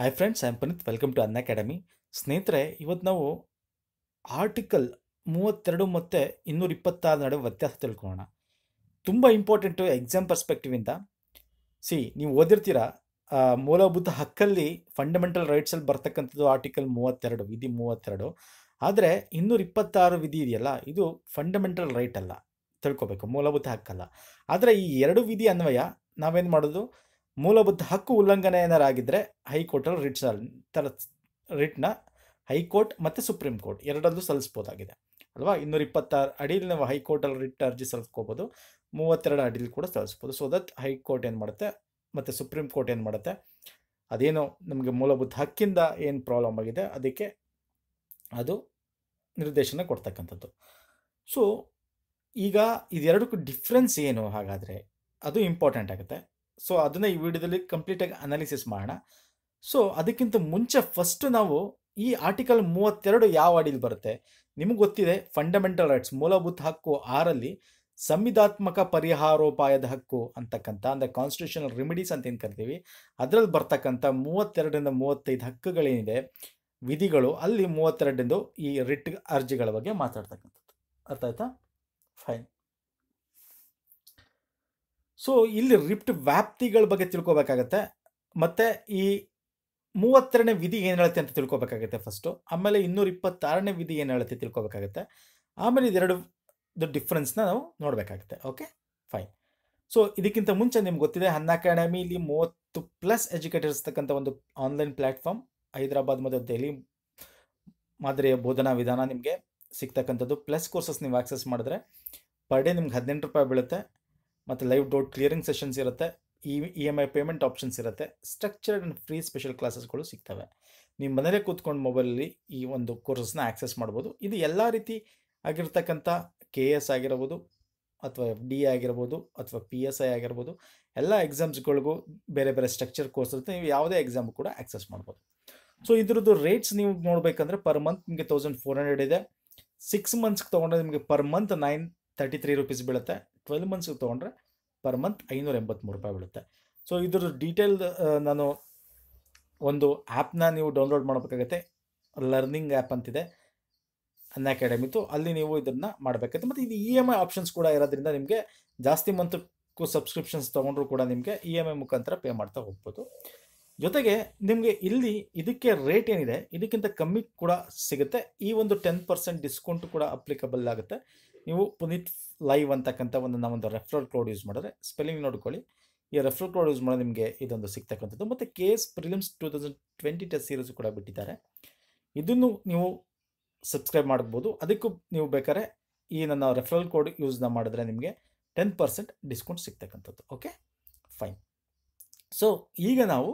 hi friends I'm Puneet welcome to Unacademy ಸ್ನೇಹಿತರೆ ಇವತ್ತು ನಾವು ಆರ್ಟಿಕಲ್ ಮೂವತ್ತೆರಡು ಮತ್ತು ಇನ್ನೂರ ಇಪ್ಪತ್ತಾರು ನಡುವೆ ವ್ಯತ್ಯಾಸ ತಿಳ್ಕೊಳ್ಳೋಣ ತುಂಬ ಇಂಪಾರ್ಟೆಂಟು ಎಕ್ಸಾಮ್ ಇಂದ ಸಿ ನೀವು ಓದಿರ್ತೀರ ಮೂಲಭೂತ ಹಕ್ಕಲ್ಲಿ ಫಂಡಮೆಂಟಲ್ ರೈಟ್ಸಲ್ಲಿ ಬರ್ತಕ್ಕಂಥದ್ದು ಆರ್ಟಿಕಲ್ ಮೂವತ್ತೆರಡು ವಿಧಿ ಮೂವತ್ತೆರಡು ಆದರೆ ಇನ್ನೂರ ಇಪ್ಪತ್ತಾರು ವಿಧಿ ಇದೆಯಲ್ಲ ಇದು ಫಂಡಮೆಂಟಲ್ ರೈಟ್ ಅಲ್ಲ ತಿಳ್ಕೊಬೇಕು ಮೂಲಭೂತ ಹಕ್ಕಲ್ಲ ಆದರೆ ಈ ಎರಡು ವಿಧಿ ಅನ್ವಯ ನಾವೇನು ಮಾಡೋದು ಮೂಲಭೂತ ಹಕ್ಕು ಉಲ್ಲಂಘನೆ ಏನಾರಾಗಿದ್ದರೆ ಹೈಕೋರ್ಟಲ್ಲಿ ರಿಟ್ ಸಲ್ ತರ ರಿಟ್ನ ಹೈಕೋರ್ಟ್ ಮತ್ತು ಸುಪ್ರೀಂ ಕೋರ್ಟ್ ಎರಡರಲ್ಲೂ ಸಲ್ಲಿಸ್ಬೋದಾಗಿದೆ ಅಲ್ವಾ ಇನ್ನೂರ ಇಪ್ಪತ್ತಾರು ಅಡಿಲಿ ನಾವು ಹೈಕೋರ್ಟಲ್ಲಿ ರಿಟ್ ಅರ್ಜಿ ಸಲ್ಲಿಸ್ಕೋಬೋದು ಮೂವತ್ತೆರಡು ಅಡಿಲಿ ಕೂಡ ಸಲ್ಲಿಸ್ಬೋದು ಸೊ ದಟ್ ಹೈಕೋರ್ಟ್ ಏನು ಮಾಡುತ್ತೆ ಮತ್ತು ಸುಪ್ರೀಂ ಕೋರ್ಟ್ ಏನು ಮಾಡುತ್ತೆ ಅದೇನೋ ನಮಗೆ ಮೂಲಭೂತ ಹಕ್ಕಿಂದ ಏನು ಪ್ರಾಬ್ಲಮ್ ಆಗಿದೆ ಅದಕ್ಕೆ ಅದು ನಿರ್ದೇಶನ ಕೊಡ್ತಕ್ಕಂಥದ್ದು ಸೊ ಈಗ ಇದೆರಡಕ್ಕೂ ಡಿಫ್ರೆನ್ಸ್ ಏನು ಹಾಗಾದರೆ ಅದು ಇಂಪಾರ್ಟೆಂಟ್ ಆಗುತ್ತೆ ಸೊ ಅದನ್ನ ಈ ವಿಡಿಯೋದಲ್ಲಿ ಕಂಪ್ಲೀಟಾಗಿ ಅನಾಲಿಸಿಸ್ ಮಾಡೋಣ ಸೊ ಅದಕ್ಕಿಂತ ಮುಂಚೆ ಫಸ್ಟ್ ನಾವು ಈ ಆರ್ಟಿಕಲ್ ಮೂವತ್ತೆರಡು ಯಾವ ಅಡಿಲಿ ಬರುತ್ತೆ ನಿಮಗೆ ಗೊತ್ತಿದೆ ಫಂಡಮೆಂಟಲ್ ರೈಟ್ಸ್ ಮೂಲಭೂತ ಹಕ್ಕು ಆರಲ್ಲಿ ಸಂವಿಧಾತ್ಮಕ ಪರಿಹಾರೋಪಾಯದ ಹಕ್ಕು ಅಂತಕ್ಕಂಥ ಅಂದರೆ ಕಾನ್ಸ್ಟಿಟ್ಯೂಷನಲ್ ರೆಮಿಡೀಸ್ ಅಂತ ಏನು ಕರಿತೀವಿ ಅದರಲ್ಲಿ ಬರ್ತಕ್ಕಂಥ ಮೂವತ್ತೆರಡರಿಂದ ಮೂವತ್ತೈದು ಹಕ್ಕುಗಳೇನಿದೆ ವಿಧಿಗಳು ಅಲ್ಲಿ ಮೂವತ್ತೆರಡಿಂದು ಈ ರಿಟ್ ಅರ್ಜಿಗಳ ಬಗ್ಗೆ ಮಾತಾಡ್ತಕ್ಕಂಥದ್ದು ಅರ್ಥ ಆಯ್ತಾ ಫೈನ್ ಸೊ ಇಲ್ಲಿ ರಿಪ್ಟ್ ವ್ಯಾಪ್ತಿಗಳ ಬಗ್ಗೆ ತಿಳ್ಕೊಬೇಕಾಗತ್ತೆ ಮತ್ತು ಈ ಮೂವತ್ತೆರಡನೇ ವಿಧಿ ಏನು ಹೇಳುತ್ತೆ ಅಂತ ತಿಳ್ಕೊಬೇಕಾಗತ್ತೆ ಫಸ್ಟು ಆಮೇಲೆ ಇನ್ನೂರ ಇಪ್ಪತ್ತಾರನೇ ವಿಧಿ ಏನು ಹೇಳುತ್ತೆ ತಿಳ್ಕೊಬೇಕಾಗತ್ತೆ ಆಮೇಲೆ ಇದೆರಡು ಡಿಫ್ರೆನ್ಸ್ನ ನಾವು ನೋಡಬೇಕಾಗತ್ತೆ ಓಕೆ ಫೈನ್ ಸೊ ಇದಕ್ಕಿಂತ ಮುಂಚೆ ನಿಮ್ಗೆ ಗೊತ್ತಿದೆ ಹನ್ನ ಇಲ್ಲಿ ಮೂವತ್ತು ಪ್ಲಸ್ ಎಜುಕೇಟರ್ಸ್ ತಕ್ಕಂಥ ಒಂದು ಆನ್ಲೈನ್ ಪ್ಲಾಟ್ಫಾರ್ಮ್ ಹೈದರಾಬಾದ್ ಮತ್ತು ದೆಹಲಿ ಮಾದರಿಯ ಬೋಧನಾ ವಿಧಾನ ನಿಮಗೆ ಸಿಗ್ತಕ್ಕಂಥದ್ದು ಪ್ಲಸ್ ಕೋರ್ಸಸ್ ನೀವು ಆ್ಯಕ್ಸಸ್ ಮಾಡಿದ್ರೆ ಪರ್ ಡೇ ನಿಮ್ಗೆ ಹದಿನೆಂಟು ರೂಪಾಯಿ ಬೀಳುತ್ತೆ ಮತ್ತು ಲೈವ್ ಡೌಟ್ ಕ್ಲಿಯರಿಂಗ್ ಸೆಷನ್ಸ್ ಇರುತ್ತೆ E E M I payment options ಇರುತ್ತೆ ಸ್ಟ್ರಕ್ಚರ್ಡ್ ಆ್ಯಂಡ್ ಫ್ರೀ ಸ್ಪೆಷಲ್ ಕ್ಲಾಸಸ್ಗಳು ಸಿಗ್ತವೆ ನೀವು ಮನೇಲೇ ಕೂತ್ಕೊಂಡು ಮೊಬೈಲಲ್ಲಿ ಈ ಒಂದು ಕೋರ್ಸಸ್ನ ಆ್ಯಕ್ಸೆಸ್ ಮಾಡ್ಬೋದು ಇದು ಎಲ್ಲ ರೀತಿ ಆಗಿರ್ತಕ್ಕಂಥ ಕೆ ಎಸ್ ಆಗಿರ್ಬೋದು ಅಥವಾ ಎಫ್ ಡಿ ಆಗಿರ್ಬೋದು ಅಥವಾ ಪಿ ಎಸ್ ಐ ಆಗಿರ್ಬೋದು ಎಲ್ಲ ಎಕ್ಸಾಮ್ಸ್ಗಳಿಗೂ ಬೇರೆ ಬೇರೆ ಸ್ಟ್ರಕ್ಚರ್ ಕೋರ್ಸ್ ಇರುತ್ತೆ ನೀವು ಯಾವುದೇ ಎಕ್ಸಾಮ್ ಕೂಡ ಆ್ಯಕ್ಸೆಸ್ ಮಾಡ್ಬೋದು ಸೊ ಇದ್ರದ್ದು ರೇಟ್ಸ್ ನೀವು ನೋಡಬೇಕಂದ್ರೆ ಪರ್ ಮಂತ್ ನಿಮಗೆ ತೌಸಂಡ್ ಫೋರ್ ಹಂಡ್ರೆಡ್ ಇದೆ ಸಿಕ್ಸ್ ಮಂತ್ಸ್ಗೆ ತೊಗೊಂಡ್ರೆ ನಿಮಗೆ per month nine thirty three rupees ಬೀಳುತ್ತೆ ಟ್ವೆಲ್ ಮಂತ್ಸಿಗೆ ತೊಗೊಂಡ್ರೆ ಪರ್ ಮಂತ್ ಐನೂರ ಎಂಬತ್ತ್ಮೂರು ರೂಪಾಯಿ ಬೀಳುತ್ತೆ ಸೊ ಇದ್ರ ಡೀಟೇಲ್ ನಾನು ಒಂದು ಆ್ಯಪ್ನ ನೀವು ಡೌನ್ಲೋಡ್ ಮಾಡಬೇಕಾಗತ್ತೆ ಲರ್ನಿಂಗ್ ಆ್ಯಪ್ ಅಂತಿದೆ ಅನ್ ಅಕಾಡೆಮಿತು ಅಲ್ಲಿ ನೀವು ಇದನ್ನು ಮಾಡಬೇಕಾಗುತ್ತೆ ಮತ್ತು ಇದು ಇ ಎಮ್ ಐ ಆಪ್ಷನ್ಸ್ ಕೂಡ ಇರೋದ್ರಿಂದ ನಿಮಗೆ ಜಾಸ್ತಿ ಮಂತ್ಕ್ಕೂ ಸಬ್ಸ್ಕ್ರಿಪ್ಷನ್ಸ್ ತೊಗೊಂಡ್ರು ಕೂಡ ನಿಮಗೆ ಇ e ಎಮ್ ಐ ಮುಖಾಂತರ ಪೇ ಮಾಡ್ತಾ ಹೋಗ್ಬೋದು ಜೊತೆಗೆ ನಿಮಗೆ ಇಲ್ಲಿ ಇದಕ್ಕೆ ರೇಟ್ ಏನಿದೆ ಇದಕ್ಕಿಂತ ಕಮ್ಮಿ ಕೂಡ ಸಿಗುತ್ತೆ ಈ ಒಂದು ಟೆನ್ ಪರ್ಸೆಂಟ್ ಡಿಸ್ಕೌಂಟ್ ಕೂಡ ಅಪ್ಲಿಕಬಲ್ ಆಗುತ್ತೆ ನೀವು ಪುನೀತ್ ಲೈವ್ ಅಂತಕ್ಕಂಥ ಒಂದು ಒಂದು ರೆಫ್ರಲ್ ಕೋಡ್ ಯೂಸ್ ಮಾಡಿದ್ರೆ ಸ್ಪೆಲ್ಲಿಂಗ್ ನೋಡ್ಕೊಳ್ಳಿ ಈ ರೆಫ್ರಲ್ ಕೋಡ್ ಯೂಸ್ ಮಾಡೋದು ನಿಮಗೆ ಇದೊಂದು ಸಿಗ್ತಕ್ಕಂಥದ್ದು ಮತ್ತು K S prelims two thousand twenty test series ಕೂಡ ಬಿಟ್ಟಿದ್ದಾರೆ ಇದನ್ನು ನೀವು ಸಬ್ಸ್ಕ್ರೈಬ್ ಮಾಡ್ಬೋದು ಅದಕ್ಕೂ ನೀವು ಬೇಕಾದ್ರೆ ಈ ನನ್ನ ರೆಫರಲ್ ಕೋಡ್ ಯೂಸ್ನ ಮಾಡಿದ್ರೆ ನಿಮಗೆ ಟೆನ್ ಪರ್ಸೆಂಟ್ ಡಿಸ್ಕೌಂಟ್ ಸಿಗ್ತಕ್ಕಂಥದ್ದು ಓಕೆ ಫೈನ್ ಸೊ ಈಗ ನಾವು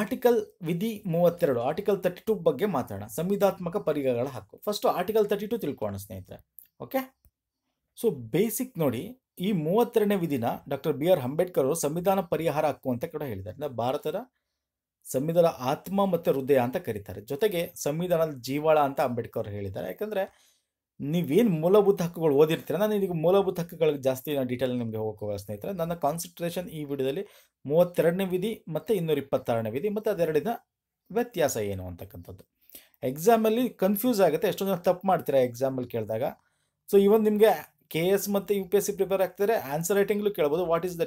ಆರ್ಟಿಕಲ್ ವಿಧಿ ಮೂವತ್ತೆರಡು ಆರ್ಟಿಕಲ್ ತರ್ಟಿ ಟು ಬಗ್ಗೆ ಮಾತಾಡೋಣ ಸಂವಿಧಾತ್ಮಕ ಪರಿಗಗಳ ಹಕ್ಕು ಫಸ್ಟು ಆರ್ಟಿಕಲ್ ತರ್ಟಿ ಟು ತಿಳ್ಕೊಳ್ಳೋಣ ಸ್ನೇಹಿತರೆ ಓಕೆ ಸೊ ಬೇಸಿಕ್ ನೋಡಿ ಈ ಮೂವತ್ತೆರಡನೇ ವಿಧಿನ ಡಾಕ್ಟರ್ ಬಿ ಆರ್ ಅಂಬೇಡ್ಕರ್ ಅವರು ಸಂವಿಧಾನ ಪರಿಹಾರ ಹಕ್ಕು ಅಂತ ಕೂಡ ಹೇಳಿದ್ದಾರೆ ಭಾರತದ ಸಂವಿಧಾನ ಆತ್ಮ ಮತ್ತು ಹೃದಯ ಅಂತ ಕರೀತಾರೆ ಜೊತೆಗೆ ಸಂವಿಧಾನದ ಜೀವಾಳ ಅಂತ ಅಂಬೇಡ್ಕರ್ ಅವರು ಹೇಳಿದ್ದಾರೆ ಯಾಕಂದರೆ ನೀವೇನು ಮೂಲಭೂತ ಹಕ್ಕುಗಳು ಓದಿರ್ತೀರ ನಾನು ಇದೀಗ ಮೂಲಭೂತ ಹಕ್ಕುಗಳಿಗೆ ಜಾಸ್ತಿ ನಾನು ಡೀಟೇಲ್ ನಿಮಗೆ ಹೋಗೋಕೆ ಸ್ನೇಹಿತರೆ ನನ್ನ ಕಾನ್ಸಂಟ್ರೇಷನ್ ಈ ವಿಡಿಯೋದಲ್ಲಿ ಮೂವತ್ತೆರಡನೇ ವಿಧಿ ಮತ್ತು ಇನ್ನೂರ ಇಪ್ಪತ್ತಾರನೇ ವಿಧಿ ಮತ್ತು ಅದೆರಡಿನ ವ್ಯತ್ಯಾಸ ಏನು ಅಂತಕ್ಕಂಥದ್ದು ಎಕ್ಸಾಮಲ್ಲಿ ಕನ್ಫ್ಯೂಸ್ ಆಗುತ್ತೆ ಎಷ್ಟೊಂದು ತಪ್ಪು ಮಾಡ್ತೀರಾ ಎಕ್ಸಾಮಲ್ಲಿ ಕೇಳಿದಾಗ ಸೊ ಇವನ್ ನಿಮಗೆ ಕೆ ಎಸ್ ಮತ್ತು U P S C prepare ಆಗ್ತಾರೆ ಆನ್ಸರ್ ರೈಟಿಂಗ್ಲೂ ಕೇಳ್ಬೋದು ವಾಟ್ ಈಸ್ ದ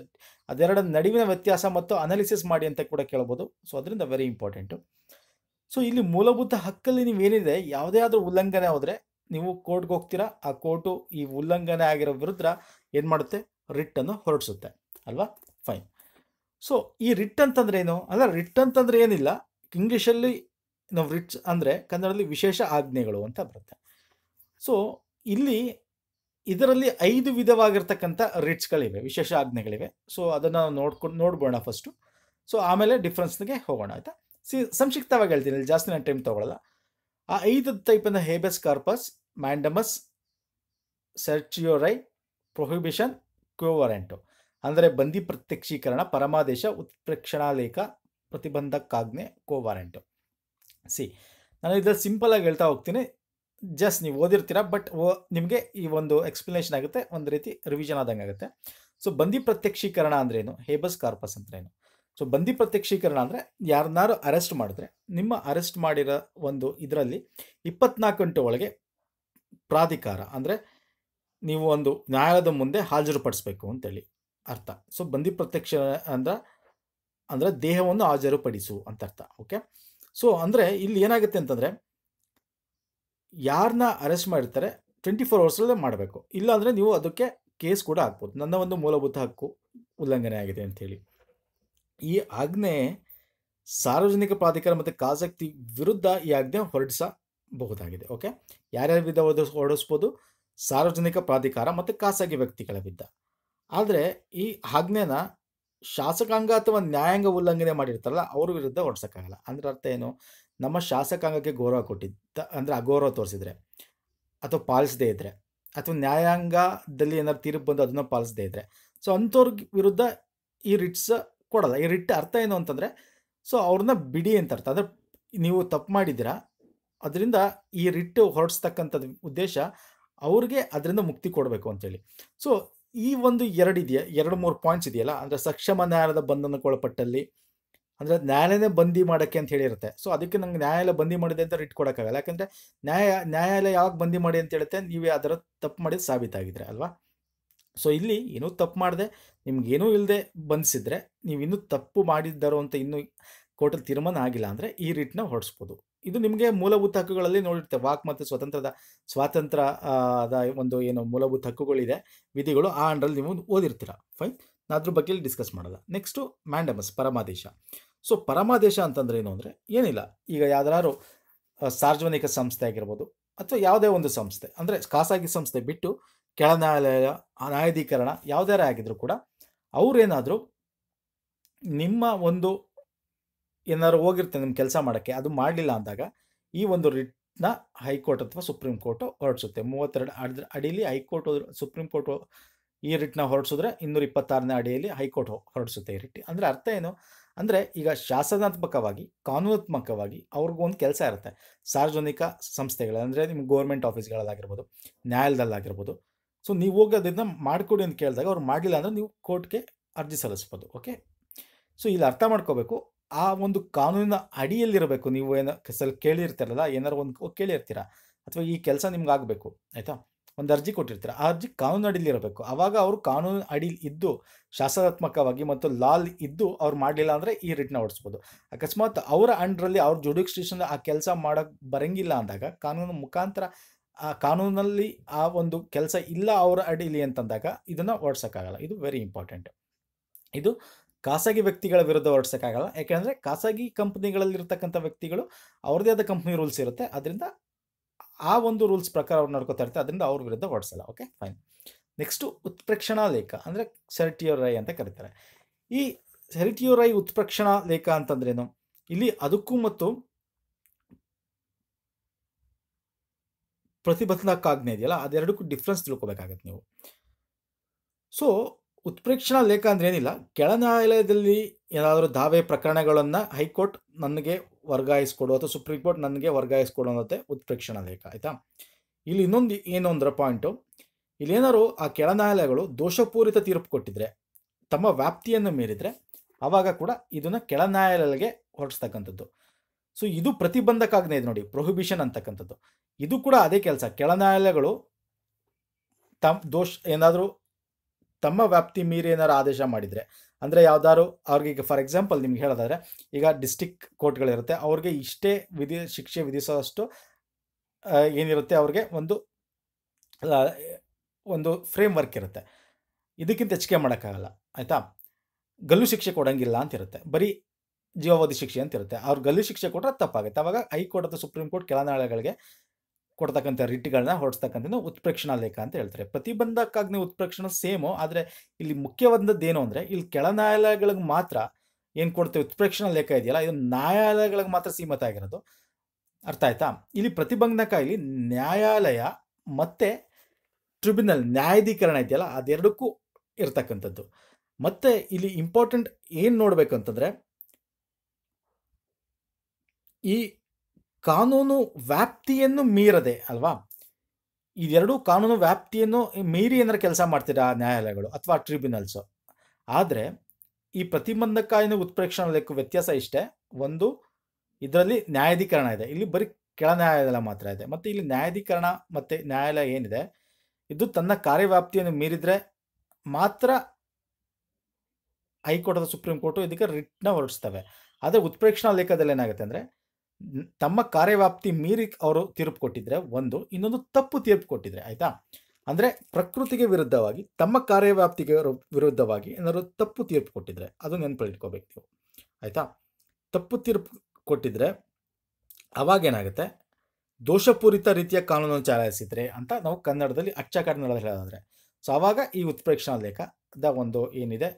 ಅದೆರಡ ನಡುವಿನ ವ್ಯತ್ಯಾಸ ಮತ್ತು ಅನಾಲಿಸಿಸ್ ಮಾಡಿ ಅಂತ ಕೂಡ ಕೇಳ್ಬೋದು ಸೊ ಅದರಿಂದ ವೆರಿ ಇಂಪಾರ್ಟೆಂಟು ಸೊ ಇಲ್ಲಿ ಮೂಲಭೂತ ಹಕ್ಕಲ್ಲಿ ನೀವೇನಿದೆ ಯಾವುದೇ ಆದರೂ ಉಲ್ಲಂಘನೆ ಹೋದರೆ ನೀವು ಕೋರ್ಟ್ಗೆ ಹೋಗ್ತೀರಾ ಆ ಕೋರ್ಟು ಈ ಉಲ್ಲಂಘನೆ ಆಗಿರೋ ವಿರುದ್ಧ ಏನು ಮಾಡುತ್ತೆ ರಿಟ್ಟನ್ನು ಹೊರಡಿಸುತ್ತೆ ಅಲ್ವಾ ಫೈನ್ ಸೊ ಈ ರಿಟ್ ಅಂತಂದ್ರೆ ಏನು ಅಲ್ಲ ರಿಟ್ ಅಂತಂದ್ರೆ ಏನಿಲ್ಲ ಇಂಗ್ಲೀಷಲ್ಲಿ ನಾವು ರಿಟ್ಸ್ ಅಂದರೆ ಕನ್ನಡದಲ್ಲಿ ವಿಶೇಷ ಆಜ್ಞೆಗಳು ಅಂತ ಬರುತ್ತೆ ಸೊ ಇಲ್ಲಿ ಇದರಲ್ಲಿ ಐದು ವಿಧವಾಗಿರ್ತಕ್ಕಂಥ ರಿಟ್ಸ್ಗಳಿವೆ ವಿಶೇಷ ಆಜ್ಞೆಗಳಿವೆ ಸೊ ಅದನ್ನು ನೋಡ್ಕೊಂಡು ನೋಡ್ಬೋಣ ಫಸ್ಟು ಸೊ ಆಮೇಲೆ ಡಿಫ್ರೆನ್ಸ್ಗೆ ಹೋಗೋಣ ಆಯಿತಾ ಸಿ ಸಂಕ್ಷಿಪ್ತವಾಗಿ ಹೇಳ್ತೀನಿ ಇಲ್ಲಿ ಜಾಸ್ತಿ ನಾನು ಟೈಮ್ ತೊಗೊಳಲ್ಲ ಆ ಐದು ಟೈಪಿಂದ habeas corpus mandamus certiorari prohibition quo warranto ಅಂದರೆ ಬಂದಿ ಪ್ರತ್ಯಕ್ಷೀಕರಣ ಪರಮಾದೇಶ ಉತ್ಪ್ರೇಕ್ಷಣಾಲೇಖ ಪ್ರತಿಬಂಧಕಾಜ್ಞೆ ಕೋವಾರೆಂಟು ಸಿ ನಾನು ಇದರಲ್ಲಿ ಸಿಂಪಲ್ ಆಗಿ ಹೇಳ್ತಾ ಹೋಗ್ತೀನಿ ಜಸ್ಟ್ ನೀವು ಓದಿರ್ತೀರಾ ಬಟ್ ನಿಮಗೆ ಈ ಒಂದು ಎಕ್ಸ್ಪ್ಲನೇಷನ್ ಆಗುತ್ತೆ ಒಂದು ರೀತಿ ರಿವಿಷನ್ ಆದಂಗೆ ಆಗುತ್ತೆ ಸೊ ಬಂದಿ ಪ್ರತ್ಯಕ್ಷೀಕರಣ ಅಂದ್ರೆ ಏನು ಹೇಬಸ್ ಕಾರ್ಪಸ್ ಅಂತ ಏನು ಸೊ ಬಂದಿ ಪ್ರತ್ಯಕ್ಷೀಕರಣ ಅಂದರೆ ಯಾರನ್ನಾರು ಅರೆಸ್ಟ್ ಮಾಡಿದ್ರೆ ನಿಮ್ಮ ಅರೆಸ್ಟ್ ಮಾಡಿರೋ ಒಂದು ಇದರಲ್ಲಿ ಇಪ್ಪತ್ನಾಲ್ಕು ಗಂಟೆ ಒಳಗೆ ಪ್ರಾಧಿಕಾರ ಅಂದರೆ ನೀವು ಒಂದು ನ್ಯಾಯಾಲಯದ ಮುಂದೆ ಹಾಜರುಪಡಿಸ್ಬೇಕು ಅಂತೇಳಿ ಅರ್ಥ ಸೊ ಬಂದಿ ಪ್ರತ್ಯಕ್ಷ ಅಂದ್ರೆ ಅಂದರೆ ದೇಹವನ್ನು ಹಾಜರುಪಡಿಸು ಅಂತ ಅರ್ಥ ಓಕೆ ಸೊ ಅಂದರೆ ಇಲ್ಲಿ ಏನಾಗುತ್ತೆ ಅಂತಂದರೆ ಯಾರನ್ನ ಅರೆಸ್ಟ್ ಮಾಡಿರ್ತಾರೆ ಟ್ವೆಂಟಿ ಫೋರ್ ಅವರ್ಸಲ್ಲೇ ಮಾಡಬೇಕು ಇಲ್ಲಾಂದರೆ ನೀವು ಅದಕ್ಕೆ ಕೇಸ್ ಕೂಡ ಹಾಕ್ಬೋದು ನನ್ನ ಒಂದು ಮೂಲಭೂತ ಹಕ್ಕು ಉಲ್ಲಂಘನೆ ಆಗಿದೆ ಅಂಥೇಳಿ ಈ ಆಜ್ಞೆ ಸಾರ್ವಜನಿಕ ಪ್ರಾಧಿಕಾರ ಮತ್ತು ಖಾಸಗಿ ವಿರುದ್ಧ ಈ ಆಜ್ಞೆ ಹೊರಡಿಸಬಹುದಾಗಿದೆ ಓಕೆ ಯಾರ್ಯಾರ ವಿಧ ಹೊರಡಿಸ್ಬೋದು ಸಾರ್ವಜನಿಕ ಪ್ರಾಧಿಕಾರ ಮತ್ತು ಖಾಸಗಿ ವ್ಯಕ್ತಿಗಳ ವಿರುದ್ಧ ಆದರೆ ಈ ಆಜ್ಞೆನ ಶಾಸಕಾಂಗ ಅಥವಾ ನ್ಯಾಯಾಂಗ ಉಲ್ಲಂಘನೆ ಮಾಡಿರ್ತಾರಲ್ಲ ಅವ್ರ ವಿರುದ್ಧ ಹೊಡ್ಸೋಕ್ಕಾಗಲ್ಲ ಅಂದ್ರೆ ಅರ್ಥ ಏನು ನಮ್ಮ ಶಾಸಕಾಂಗಕ್ಕೆ ಗೌರವ ಕೊಟ್ಟಿದ್ದ ಅಂದರೆ ಅಗೌರವ ತೋರಿಸಿದ್ರೆ ಅಥವಾ ಪಾಲಿಸದೇ ಇದ್ದರೆ ಅಥವಾ ನ್ಯಾಯಾಂಗದಲ್ಲಿ ಏನಾದ್ರು ತೀರ್ಪು ಬಂದು ಅದನ್ನು ಪಾಲಿಸದೇ ಇದ್ದರೆ ಸೊ ಅಂಥವ್ರಿಗೆ ವಿರುದ್ಧ ಈ ರಿಟ್ಸ್ ಕೊಡಲ್ಲ ಈ ರಿಟ್ ಅರ್ಥ ಏನು ಅಂತಂದರೆ ಸೊ ಅವ್ರನ್ನ ಬಿಡಿ ಅಂತ ಅರ್ಥ ಅಂದರೆ ನೀವು ತಪ್ಪು ಮಾಡಿದ್ದೀರಾ ಅದರಿಂದ ಈ ರಿಟ್ಟು ಹೊರಡಿಸ್ತಕ್ಕಂಥದ್ದು ಉದ್ದೇಶ ಅವ್ರಿಗೆ ಅದರಿಂದ ಮುಕ್ತಿ ಕೊಡಬೇಕು ಅಂತೇಳಿ ಸೊ ಈ ಒಂದು ಎರಡು ಇದೆಯಾ ಎರಡು ಮೂರು ಪಾಯಿಂಟ್ಸ್ ಇದೆಯಲ್ಲ ಅಂದರೆ ಸಕ್ಷಮ ನ್ಯಾಯದ ಬಂಧನಕ್ಕೊಳಪಟ್ಟಲ್ಲಿ ಅಂದರೆ ನ್ಯಾಯಾಲಯನೇ ಬಂದಿ ಮಾಡೋಕ್ಕೆ ಅಂತ ಹೇಳಿರುತ್ತೆ ಸೊ ಅದಕ್ಕೆ ನಂಗೆ ನ್ಯಾಯಾಲಯ ಬಂದಿ ಮಾಡಿದೆ ಅಂತ ರಿಟ್ ಕೊಡೋಕ್ಕಾಗಲ್ಲ ಯಾಕಂದರೆ ನ್ಯಾಯ ನ್ಯಾಯಾಲಯ ಯಾವಾಗ ಬಂದಿ ಮಾಡಿ ಅಂತ ಹೇಳುತ್ತೆ ನೀವು ಅದರ ತಪ್ಪು ಮಾಡಿದ ಸಾಬೀತಾಗಿದ್ರೆ ಅಲ್ವಾ ಸೊ ಇಲ್ಲಿ ಏನೂ ತಪ್ಪು ಮಾಡಿದೆ ನಿಮ್ಗೇನೂ ಇಲ್ಲದೆ ಬಂದಿಸಿದ್ರೆ ನೀವು ಇನ್ನೂ ತಪ್ಪು ಮಾಡಿದ್ದಾರೋ ಅಂತ ಇನ್ನೂ ಕೋರ್ಟಲ್ಲಿ ತೀರ್ಮಾನ ಆಗಿಲ್ಲ ಅಂದರೆ ಈ ರಿಟ್ನ ಹೊರಡಿಸ್ಬೋದು ಇದು ನಿಮಗೆ ಮೂಲಭೂತ ಹಕ್ಕುಗಳಲ್ಲಿ ನೋಡಿರುತ್ತೆ ವಾಕ್ ಮತ್ತು ಸ್ವತಂತ್ರದ ಅದ ಒಂದು ಏನು ಮೂಲಭೂತ ಹಕ್ಕುಗಳಿದೆ ವಿಧಿಗಳು ಆ ಅಂಡ್ರಲ್ಲಿ ನೀವು ಓದಿರ್ತೀರ ಫೈನ್ ಅದ್ರ ಬಗ್ಗೆ ಡಿಸ್ಕಸ್ ಮಾಡೋಲ್ಲ ನೆಕ್ಸ್ಟು ಮ್ಯಾಂಡಮಸ್ ಪರಮಾದೇಶ ಸೊ ಪರಮಾದೇಶ ಅಂತಂದ್ರೆ ಏನು ಅಂದರೆ ಏನಿಲ್ಲ ಈಗ ಯಾವ್ದಾದ್ರು ಸಾರ್ವಜನಿಕ ಸಂಸ್ಥೆ ಆಗಿರ್ಬೋದು ಅಥವಾ ಯಾವುದೇ ಒಂದು ಸಂಸ್ಥೆ ಅಂದರೆ ಖಾಸಗಿ ಸಂಸ್ಥೆ ಬಿಟ್ಟು ಕೆಳ ನ್ಯಾಯಾಲಯ ನ್ಯಾಯಾಧೀಕರಣ ಯಾವುದಾರೇ ಆಗಿದ್ರು ಕೂಡ ಅವರೇನಾದರೂ ನಿಮ್ಮ ಒಂದು ಏನಾದ್ರು ಹೋಗಿರ್ತೇನೆ ನಿಮ್ಮ ಕೆಲಸ ಮಾಡೋಕ್ಕೆ ಅದು ಮಾಡಲಿಲ್ಲ ಅಂದಾಗ ಈ ಒಂದು ರಿಟ್ನ ಹೈಕೋರ್ಟ್ ಅಥವಾ ಸುಪ್ರೀಂ ಕೋರ್ಟ್ ಹೊರಡಿಸುತ್ತೆ ಮೂವತ್ತೆರಡು ಅಡ್ರ ಅಡಿಯಲ್ಲಿ ಹೈಕೋರ್ಟ್ ಸುಪ್ರೀಂ ಕೋರ್ಟ್ ಈ ರಿಟ್ನ ಹೊರಡಿಸಿದ್ರೆ ಇನ್ನೂರ ಇಪ್ಪತ್ತಾರನೇ ಅಡಿಯಲ್ಲಿ ಹೈಕೋರ್ಟ್ ಹೊರಡಿಸುತ್ತೆ ಈ ರಿಟ್ ಅಂದರೆ ಅರ್ಥ ಏನು ಅಂದರೆ ಈಗ ಶಾಸನಾತ್ಮಕವಾಗಿ ಕಾನೂನಾತ್ಮಕವಾಗಿ ಅವ್ರಿಗೊಂದು ಕೆಲಸ ಇರುತ್ತೆ ಸಾರ್ವಜನಿಕ ಸಂಸ್ಥೆಗಳ ಅಂದರೆ ನಿಮ್ಮ ಗೋರ್ಮೆಂಟ್ ಆಫೀಸ್ಗಳಲ್ಲಾಗಿರ್ಬೋದು ನ್ಯಾಯಾಲಯದಲ್ಲಾಗಿರ್ಬೋದು ಸೊ ನೀವು ಹೋಗಿ ಅದನ್ನು ಮಾಡಿಕೊಡಿ ಅಂತ ಕೇಳಿದಾಗ ಅವ್ರು ಮಾಡಲಿಲ್ಲ ಅಂದರೆ ನೀವು ಕೋರ್ಟ್ಗೆ ಅರ್ಜಿ ಸಲ್ಲಿಸ್ಬೋದು ಓಕೆ ಸೊ ಇಲ್ಲಿ ಅರ್ಥ ಮಾಡ್ಕೋಬೇಕು ಆ ಒಂದು ಕಾನೂನಿನ ಅಡಿಯಲ್ಲಿರಬೇಕು ನೀವು ಏನೋ ಕೆಸಲ್ಲಿ ಕೇಳಿರ್ತೀರಲ್ಲ ಏನಾರು ಒಂದು ಕೇಳಿರ್ತೀರಾ ಅಥವಾ ಈ ಕೆಲಸ ನಿಮ್ಗೆ ಆಗಬೇಕು ಆಯಿತಾ ಒಂದು ಅರ್ಜಿ ಕೊಟ್ಟಿರ್ತಾರೆ ಆ ಅರ್ಜಿ ಕಾನೂನು ಇರಬೇಕು ಆವಾಗ ಅವರು ಕಾನೂನು ಅಡಿ ಇದ್ದು ಶಾಸನಾತ್ಮಕವಾಗಿ ಮತ್ತು ಲಾಲ್ ಇದ್ದು ಅವ್ರು ಮಾಡಲಿಲ್ಲ ಅಂದರೆ ಈ ರಿಟ್ನ ಓಡಿಸ್ಬೋದು ಅಕಸ್ಮಾತ್ ಅವರ ಅಂಡ್ರಲ್ಲಿ ಅವ್ರ ಜುಡಿಸ್ಟ್ರಿಷನ್ ಆ ಕೆಲಸ ಮಾಡೋಕ್ಕೆ ಬರಂಗಿಲ್ಲ ಅಂದಾಗ ಕಾನೂನು ಮುಖಾಂತರ ಆ ಕಾನೂನಲ್ಲಿ ಆ ಒಂದು ಕೆಲಸ ಇಲ್ಲ ಅವರ ಅಡಿಲಿ ಅಂತಂದಾಗ ಇದನ್ನು ಓಡಿಸೋಕ್ಕಾಗಲ್ಲ ಇದು ವೆರಿ ಇಂಪಾರ್ಟೆಂಟ್ ಇದು ಖಾಸಗಿ ವ್ಯಕ್ತಿಗಳ ವಿರುದ್ಧ ಹೊರಡ್ಸೋಕ್ಕಾಗಲ್ಲ ಯಾಕೆಂದರೆ ಖಾಸಗಿ ಕಂಪ್ನಿಗಳಲ್ಲಿರ್ತಕ್ಕಂಥ ವ್ಯಕ್ತಿಗಳು ಅವ್ರದೇ ಆದ ಕಂಪ್ನಿ ರೂಲ್ಸ್ ಇರುತ್ತೆ ಅದರಿಂದ ಆ ಒಂದು ರೂಲ್ಸ್ ಪ್ರಕಾರ ಅವ್ರು ನಡ್ಕೋತಾ ಇರ್ತಾರೆ ಅದರಿಂದ ಅವ್ರ ವಿರುದ್ಧ ಓಡಿಸಲ್ಲ ಓಕೆ ಫೈನ್ ನೆಕ್ಸ್ಟು ಉತ್ಪ್ರೇಕ್ಷಣಾ ಲೇಖ ಅಂದರೆ ರೈ ಅಂತ ಕರೀತಾರೆ ಈ ರೈ ಉತ್ಪ್ರೇಕ್ಷಣಾ ಲೇಖ ಅಂತಂದ್ರೇನು ಇಲ್ಲಿ ಅದಕ್ಕೂ ಮತ್ತು ಪ್ರತಿಭಟನಾಕಾಜ್ಞೆ ಇದೆಯಲ್ಲ ಅದೆರಡಕ್ಕೂ ಡಿಫ್ರೆನ್ಸ್ ತಿಳ್ಕೋಬೇಕಾಗತ್ತೆ ನೀವು ಸೊ ಉತ್ಪ್ರೇಕ್ಷಣ ಲೇಖ ಅಂದ್ರೆ ಏನಿಲ್ಲ ಕೆಳ ನ್ಯಾಯಾಲಯದಲ್ಲಿ ಏನಾದರೂ ದಾವೆ ಪ್ರಕರಣಗಳನ್ನು ಹೈಕೋರ್ಟ್ ನನಗೆ ವರ್ಗಾಯಿಸ್ಕೊಡು ಅಥವಾ ಸುಪ್ರೀಂ ಕೋರ್ಟ್ ನನಗೆ ವರ್ಗಾಯಿಸ್ಕೊಡು ಅನ್ನೋದೇ ಉತ್ಪ್ರೇಕ್ಷಣ ಲೇಖ ಆಯಿತಾ ಇಲ್ಲಿ ಇನ್ನೊಂದು ಏನು ಅಂದ್ರೆ ಪಾಯಿಂಟು ಇಲ್ಲೇನಾದ್ರು ಆ ಕೆಳ ನ್ಯಾಯಾಲಯಗಳು ದೋಷಪೂರಿತ ತೀರ್ಪು ಕೊಟ್ಟಿದ್ರೆ ತಮ್ಮ ವ್ಯಾಪ್ತಿಯನ್ನು ಮೀರಿದರೆ ಆವಾಗ ಕೂಡ ಇದನ್ನು ಕೆಳ ನ್ಯಾಯಾಲಯಗಳಿಗೆ ಹೊರಡಿಸ್ತಕ್ಕಂಥದ್ದು ಸೊ ಇದು ಆಗ್ನೇ ಇದೆ ನೋಡಿ ಪ್ರೊಹಿಬಿಷನ್ ಅಂತಕ್ಕಂಥದ್ದು ಇದು ಕೂಡ ಅದೇ ಕೆಲಸ ಕೆಳ ನ್ಯಾಯಾಲಯಗಳು ತಮ್ಮ ದೋಷ ಏನಾದರೂ ತಮ್ಮ ವ್ಯಾಪ್ತಿ ಮೀರಿ ಏನಾರು ಆದೇಶ ಮಾಡಿದರೆ ಅಂದರೆ ಯಾವ್ದಾದ್ರು ಅವ್ರಿಗೆ ಫಾರ್ ಎಕ್ಸಾಂಪಲ್ ನಿಮ್ಗೆ ಹೇಳೋದಾದ್ರೆ ಈಗ ಡಿಸ್ಟಿಕ್ ಕೋರ್ಟ್ಗಳಿರುತ್ತೆ ಅವ್ರಿಗೆ ಇಷ್ಟೇ ವಿಧಿ ಶಿಕ್ಷೆ ವಿಧಿಸೋಷ್ಟು ಏನಿರುತ್ತೆ ಅವ್ರಿಗೆ ಒಂದು ಒಂದು ಫ್ರೇಮ್ ವರ್ಕ್ ಇರುತ್ತೆ ಇದಕ್ಕಿಂತ ಹೆಚ್ಚಿಗೆ ಮಾಡೋಕ್ಕಾಗಲ್ಲ ಆಯಿತಾ ಗಲ್ಲು ಶಿಕ್ಷೆ ಕೊಡೋಂಗಿಲ್ಲ ಅಂತಿರುತ್ತೆ ಬರೀ ಜೀವಾವಧಿ ಶಿಕ್ಷೆ ಅಂತಿರುತ್ತೆ ಅವ್ರು ಗಲ್ಲು ಶಿಕ್ಷೆ ಕೊಟ್ಟರೆ ತಪ್ಪಾಗುತ್ತೆ ಅವಾಗ ಹೈಕೋರ್ಟ್ ಅಥವಾ ಸುಪ್ರೀಂ ಕೋರ್ಟ್ ಕೆಲ ನಾಳೆಗಳಿಗೆ ಕೊಡ್ತಕ್ಕಂಥ ರಿಟ್ಗಳನ್ನ ಹೊರಡಿಸ್ತಕ್ಕಂಥದ್ದು ಉತ್ಪ್ರೇಕ್ಷಣಾ ಲೇಖ ಅಂತ ಹೇಳ್ತಾರೆ ಪ್ರತಿಬಂಧಕಾಗ್ನೆ ಉತ್ಪ್ರೇಕ್ಷಣ ಸೇಮು ಆದರೆ ಇಲ್ಲಿ ಮುಖ್ಯವಾದದ್ದು ಏನು ಅಂದರೆ ಇಲ್ಲಿ ಕೆಳ ನ್ಯಾಯಾಲಯಗಳಿಗೆ ಮಾತ್ರ ಏನು ಕೊಡ್ತೇವೆ ಉತ್ಪ್ರೇಕ್ಷಣಾ ಲೇಖ ಇದೆಯಲ್ಲ ಇದು ನ್ಯಾಯಾಲಯಗಳಿಗೆ ಮಾತ್ರ ಸೀಮಿತ ಆಗಿರೋದು ಅರ್ಥ ಆಯ್ತಾ ಇಲ್ಲಿ ಪ್ರತಿಬಂಧಕ ಇಲ್ಲಿ ನ್ಯಾಯಾಲಯ ಮತ್ತೆ ಟ್ರಿಬ್ಯುನಲ್ ನ್ಯಾಯಾಧೀಕರಣ ಇದೆಯಲ್ಲ ಅದೆರಡಕ್ಕೂ ಇರತಕ್ಕಂಥದ್ದು ಮತ್ತೆ ಇಲ್ಲಿ ಇಂಪಾರ್ಟೆಂಟ್ ಏನು ನೋಡಬೇಕು ಅಂತಂದರೆ ಈ ಕಾನೂನು ವ್ಯಾಪ್ತಿಯನ್ನು ಮೀರದೆ ಅಲ್ವಾ ಇದೆರಡೂ ಕಾನೂನು ವ್ಯಾಪ್ತಿಯನ್ನು ಮೀರಿ ಏನಾರು ಕೆಲಸ ಮಾಡ್ತೀರಾ ನ್ಯಾಯಾಲಯಗಳು ಅಥವಾ ಟ್ರಿಬ್ಯುನಲ್ಸು ಆದರೆ ಈ ಪ್ರತಿಬಂಧಕ ಏನು ಉತ್ಪ್ರೇಕ್ಷಣಕ್ಕೂ ವ್ಯತ್ಯಾಸ ಇಷ್ಟೇ ಒಂದು ಇದರಲ್ಲಿ ನ್ಯಾಯಾಧೀಕರಣ ಇದೆ ಇಲ್ಲಿ ಬರೀ ಕೆಳ ನ್ಯಾಯಾಲಯ ಮಾತ್ರ ಇದೆ ಮತ್ತು ಇಲ್ಲಿ ನ್ಯಾಯಾಧೀಕರಣ ಮತ್ತು ನ್ಯಾಯಾಲಯ ಏನಿದೆ ಇದು ತನ್ನ ಕಾರ್ಯವ್ಯಾಪ್ತಿಯನ್ನು ಮೀರಿದರೆ ಮಾತ್ರ ಹೈಕೋರ್ಟ್ ಅಥವಾ ಸುಪ್ರೀಂ ಕೋರ್ಟು ಇದಕ್ಕೆ ರಿಟ್ನ ಹೊರಡಿಸ್ತವೆ ಆದರೆ ಉತ್ಪ್ರೇಕ್ಷಣಾ ಲೇಖದಲ್ಲಿ ಏನಾಗುತ್ತೆ ಅಂದರೆ ತಮ್ಮ ಕಾರ್ಯವ್ಯಾಪ್ತಿ ಮೀರಿ ಅವರು ತೀರ್ಪು ಕೊಟ್ಟಿದ್ರೆ ಒಂದು ಇನ್ನೊಂದು ತಪ್ಪು ತೀರ್ಪು ಕೊಟ್ಟಿದ್ರೆ ಆಯಿತಾ ಅಂದರೆ ಪ್ರಕೃತಿಗೆ ವಿರುದ್ಧವಾಗಿ ತಮ್ಮ ಕಾರ್ಯವ್ಯಾಪ್ತಿಗೆ ವಿರುದ್ಧವಾಗಿ ಏನಾದ್ರು ತಪ್ಪು ತೀರ್ಪು ಕೊಟ್ಟಿದ್ರೆ ಅದು ನೆನಪಲ್ಲಿಟ್ಕೋಬೇಕು ನೀವು ಆಯ್ತಾ ತಪ್ಪು ತೀರ್ಪು ಕೊಟ್ಟಿದ್ರೆ ಅವಾಗೇನಾಗುತ್ತೆ ದೋಷಪೂರಿತ ರೀತಿಯ ಕಾನೂನನ್ನು ಚಾಲಿಸಿದ್ರೆ ಅಂತ ನಾವು ಕನ್ನಡದಲ್ಲಿ ಅಚ್ಚ ಹೇಳೋದಾದ್ರೆ ಹೇಳೋದಾದ್ರೆ ಸೊ ಅವಾಗ ಈ ಉತ್ಪ್ರೇಕ್ಷಣಾ ಲೇಖದ ಒಂದು ಏನಿದೆ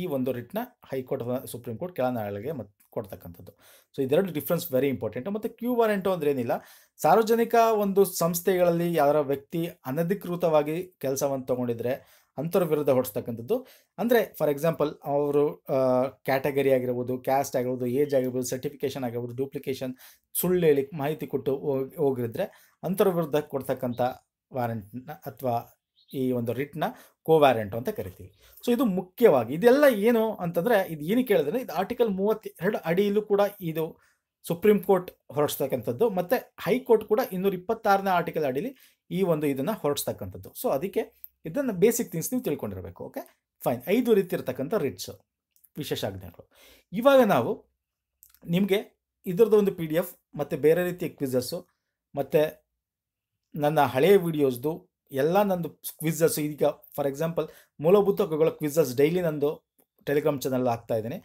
ಈ ಒಂದು ರಿಟ್ನ ಹೈಕೋರ್ಟ್ ಸುಪ್ರೀಂ ಕೋರ್ಟ್ ಕೆಳ ನ್ಯಾಯಾಲಯಗೆ ಮತ್ತು ಕೊಡ್ತಕ್ಕಂಥದ್ದು ಸೊ ಇದೆರಡು ಡಿಫ್ರೆನ್ಸ್ ವೆರಿ ಇಂಪಾರ್ಟೆಂಟ್ ಮತ್ತು ಕ್ಯೂ ವಾರೆಂಟು ಅಂದ್ರೆ ಏನಿಲ್ಲ ಸಾರ್ವಜನಿಕ ಒಂದು ಸಂಸ್ಥೆಗಳಲ್ಲಿ ಯಾರ ವ್ಯಕ್ತಿ ಅನಧಿಕೃತವಾಗಿ ಕೆಲಸವನ್ನು ತೊಗೊಂಡಿದ್ರೆ ಅಂಥವ್ರ ವಿರುದ್ಧ ಹೊಡಿಸ್ತಕ್ಕಂಥದ್ದು ಅಂದರೆ ಫಾರ್ ಎಕ್ಸಾಂಪಲ್ ಅವರು ಕ್ಯಾಟಗರಿ ಆಗಿರ್ಬೋದು ಕ್ಯಾಸ್ಟ್ ಆಗಿರ್ಬೋದು ಏಜ್ ಆಗಿರ್ಬೋದು ಸರ್ಟಿಫಿಕೇಷನ್ ಆಗಿರ್ಬೋದು ಡೂಪ್ಲಿಕೇಶನ್ ಸುಳ್ಳು ಹೇಳಿ ಮಾಹಿತಿ ಕೊಟ್ಟು ಹೋಗಿದ್ರೆ ಅಂಥವ್ರ ವಿರುದ್ಧ ಕೊಡ್ತಕ್ಕಂಥ ವಾರೆಂಟ್ನ ಅಥವಾ ಈ ಒಂದು ರಿಟ್ನ ಕೋವ್ಯಾರೆಂಟು ಅಂತ ಕರಿತೀವಿ ಸೊ ಇದು ಮುಖ್ಯವಾಗಿ ಇದೆಲ್ಲ ಏನು ಅಂತಂದರೆ ಇದು ಏನಕ್ಕೆ ಹೇಳಿದ್ರೆ ಇದು ಆರ್ಟಿಕಲ್ ಮೂವತ್ತೆರಡು ಅಡಿಯಲ್ಲೂ ಕೂಡ ಇದು ಸುಪ್ರೀಂ ಕೋರ್ಟ್ ಹೊರಡಿಸ್ತಕ್ಕಂಥದ್ದು ಮತ್ತು ಹೈಕೋರ್ಟ್ ಕೂಡ ಇನ್ನೂರ ಇಪ್ಪತ್ತಾರನೇ ಆರ್ಟಿಕಲ್ ಅಡಿಯಲ್ಲಿ ಈ ಒಂದು ಇದನ್ನು ಹೊರಡಿಸ್ತಕ್ಕಂಥದ್ದು ಸೊ ಅದಕ್ಕೆ ಇದನ್ನು ಬೇಸಿಕ್ ಥಿಂಗ್ಸ್ ನೀವು ತಿಳ್ಕೊಂಡಿರಬೇಕು ಓಕೆ ಫೈನ್ ಐದು ರೀತಿ ಇರ್ತಕ್ಕಂಥ ರಿಟ್ಸ್ ವಿಶೇಷ ಆಜ್ಞೆಗಳು ಇವಾಗ ನಾವು ನಿಮಗೆ ಇದ್ರದ್ದು ಒಂದು ಪಿ ಡಿ ಎಫ್ ಮತ್ತು ಬೇರೆ ರೀತಿಯ ಕ್ವಿಜಸ್ಸು ಮತ್ತು ನನ್ನ ಹಳೆಯ ವಿಡಿಯೋಸ್ದು ಎಲ್ಲ ನಂದು ಕ್ವಿಝಸ್ ಈಗ ಫಾರ್ ಎಕ್ಸಾಂಪಲ್ ಮೂಲಭೂತ ಕ್ವಿಝಸ್ ಡೈಲಿ ನಂದು ಟೆಲಿಗ್ರಾಮ್ ಚಾನಲ್ ಹಾಕ್ತಾ ಇದ್ದೀನಿ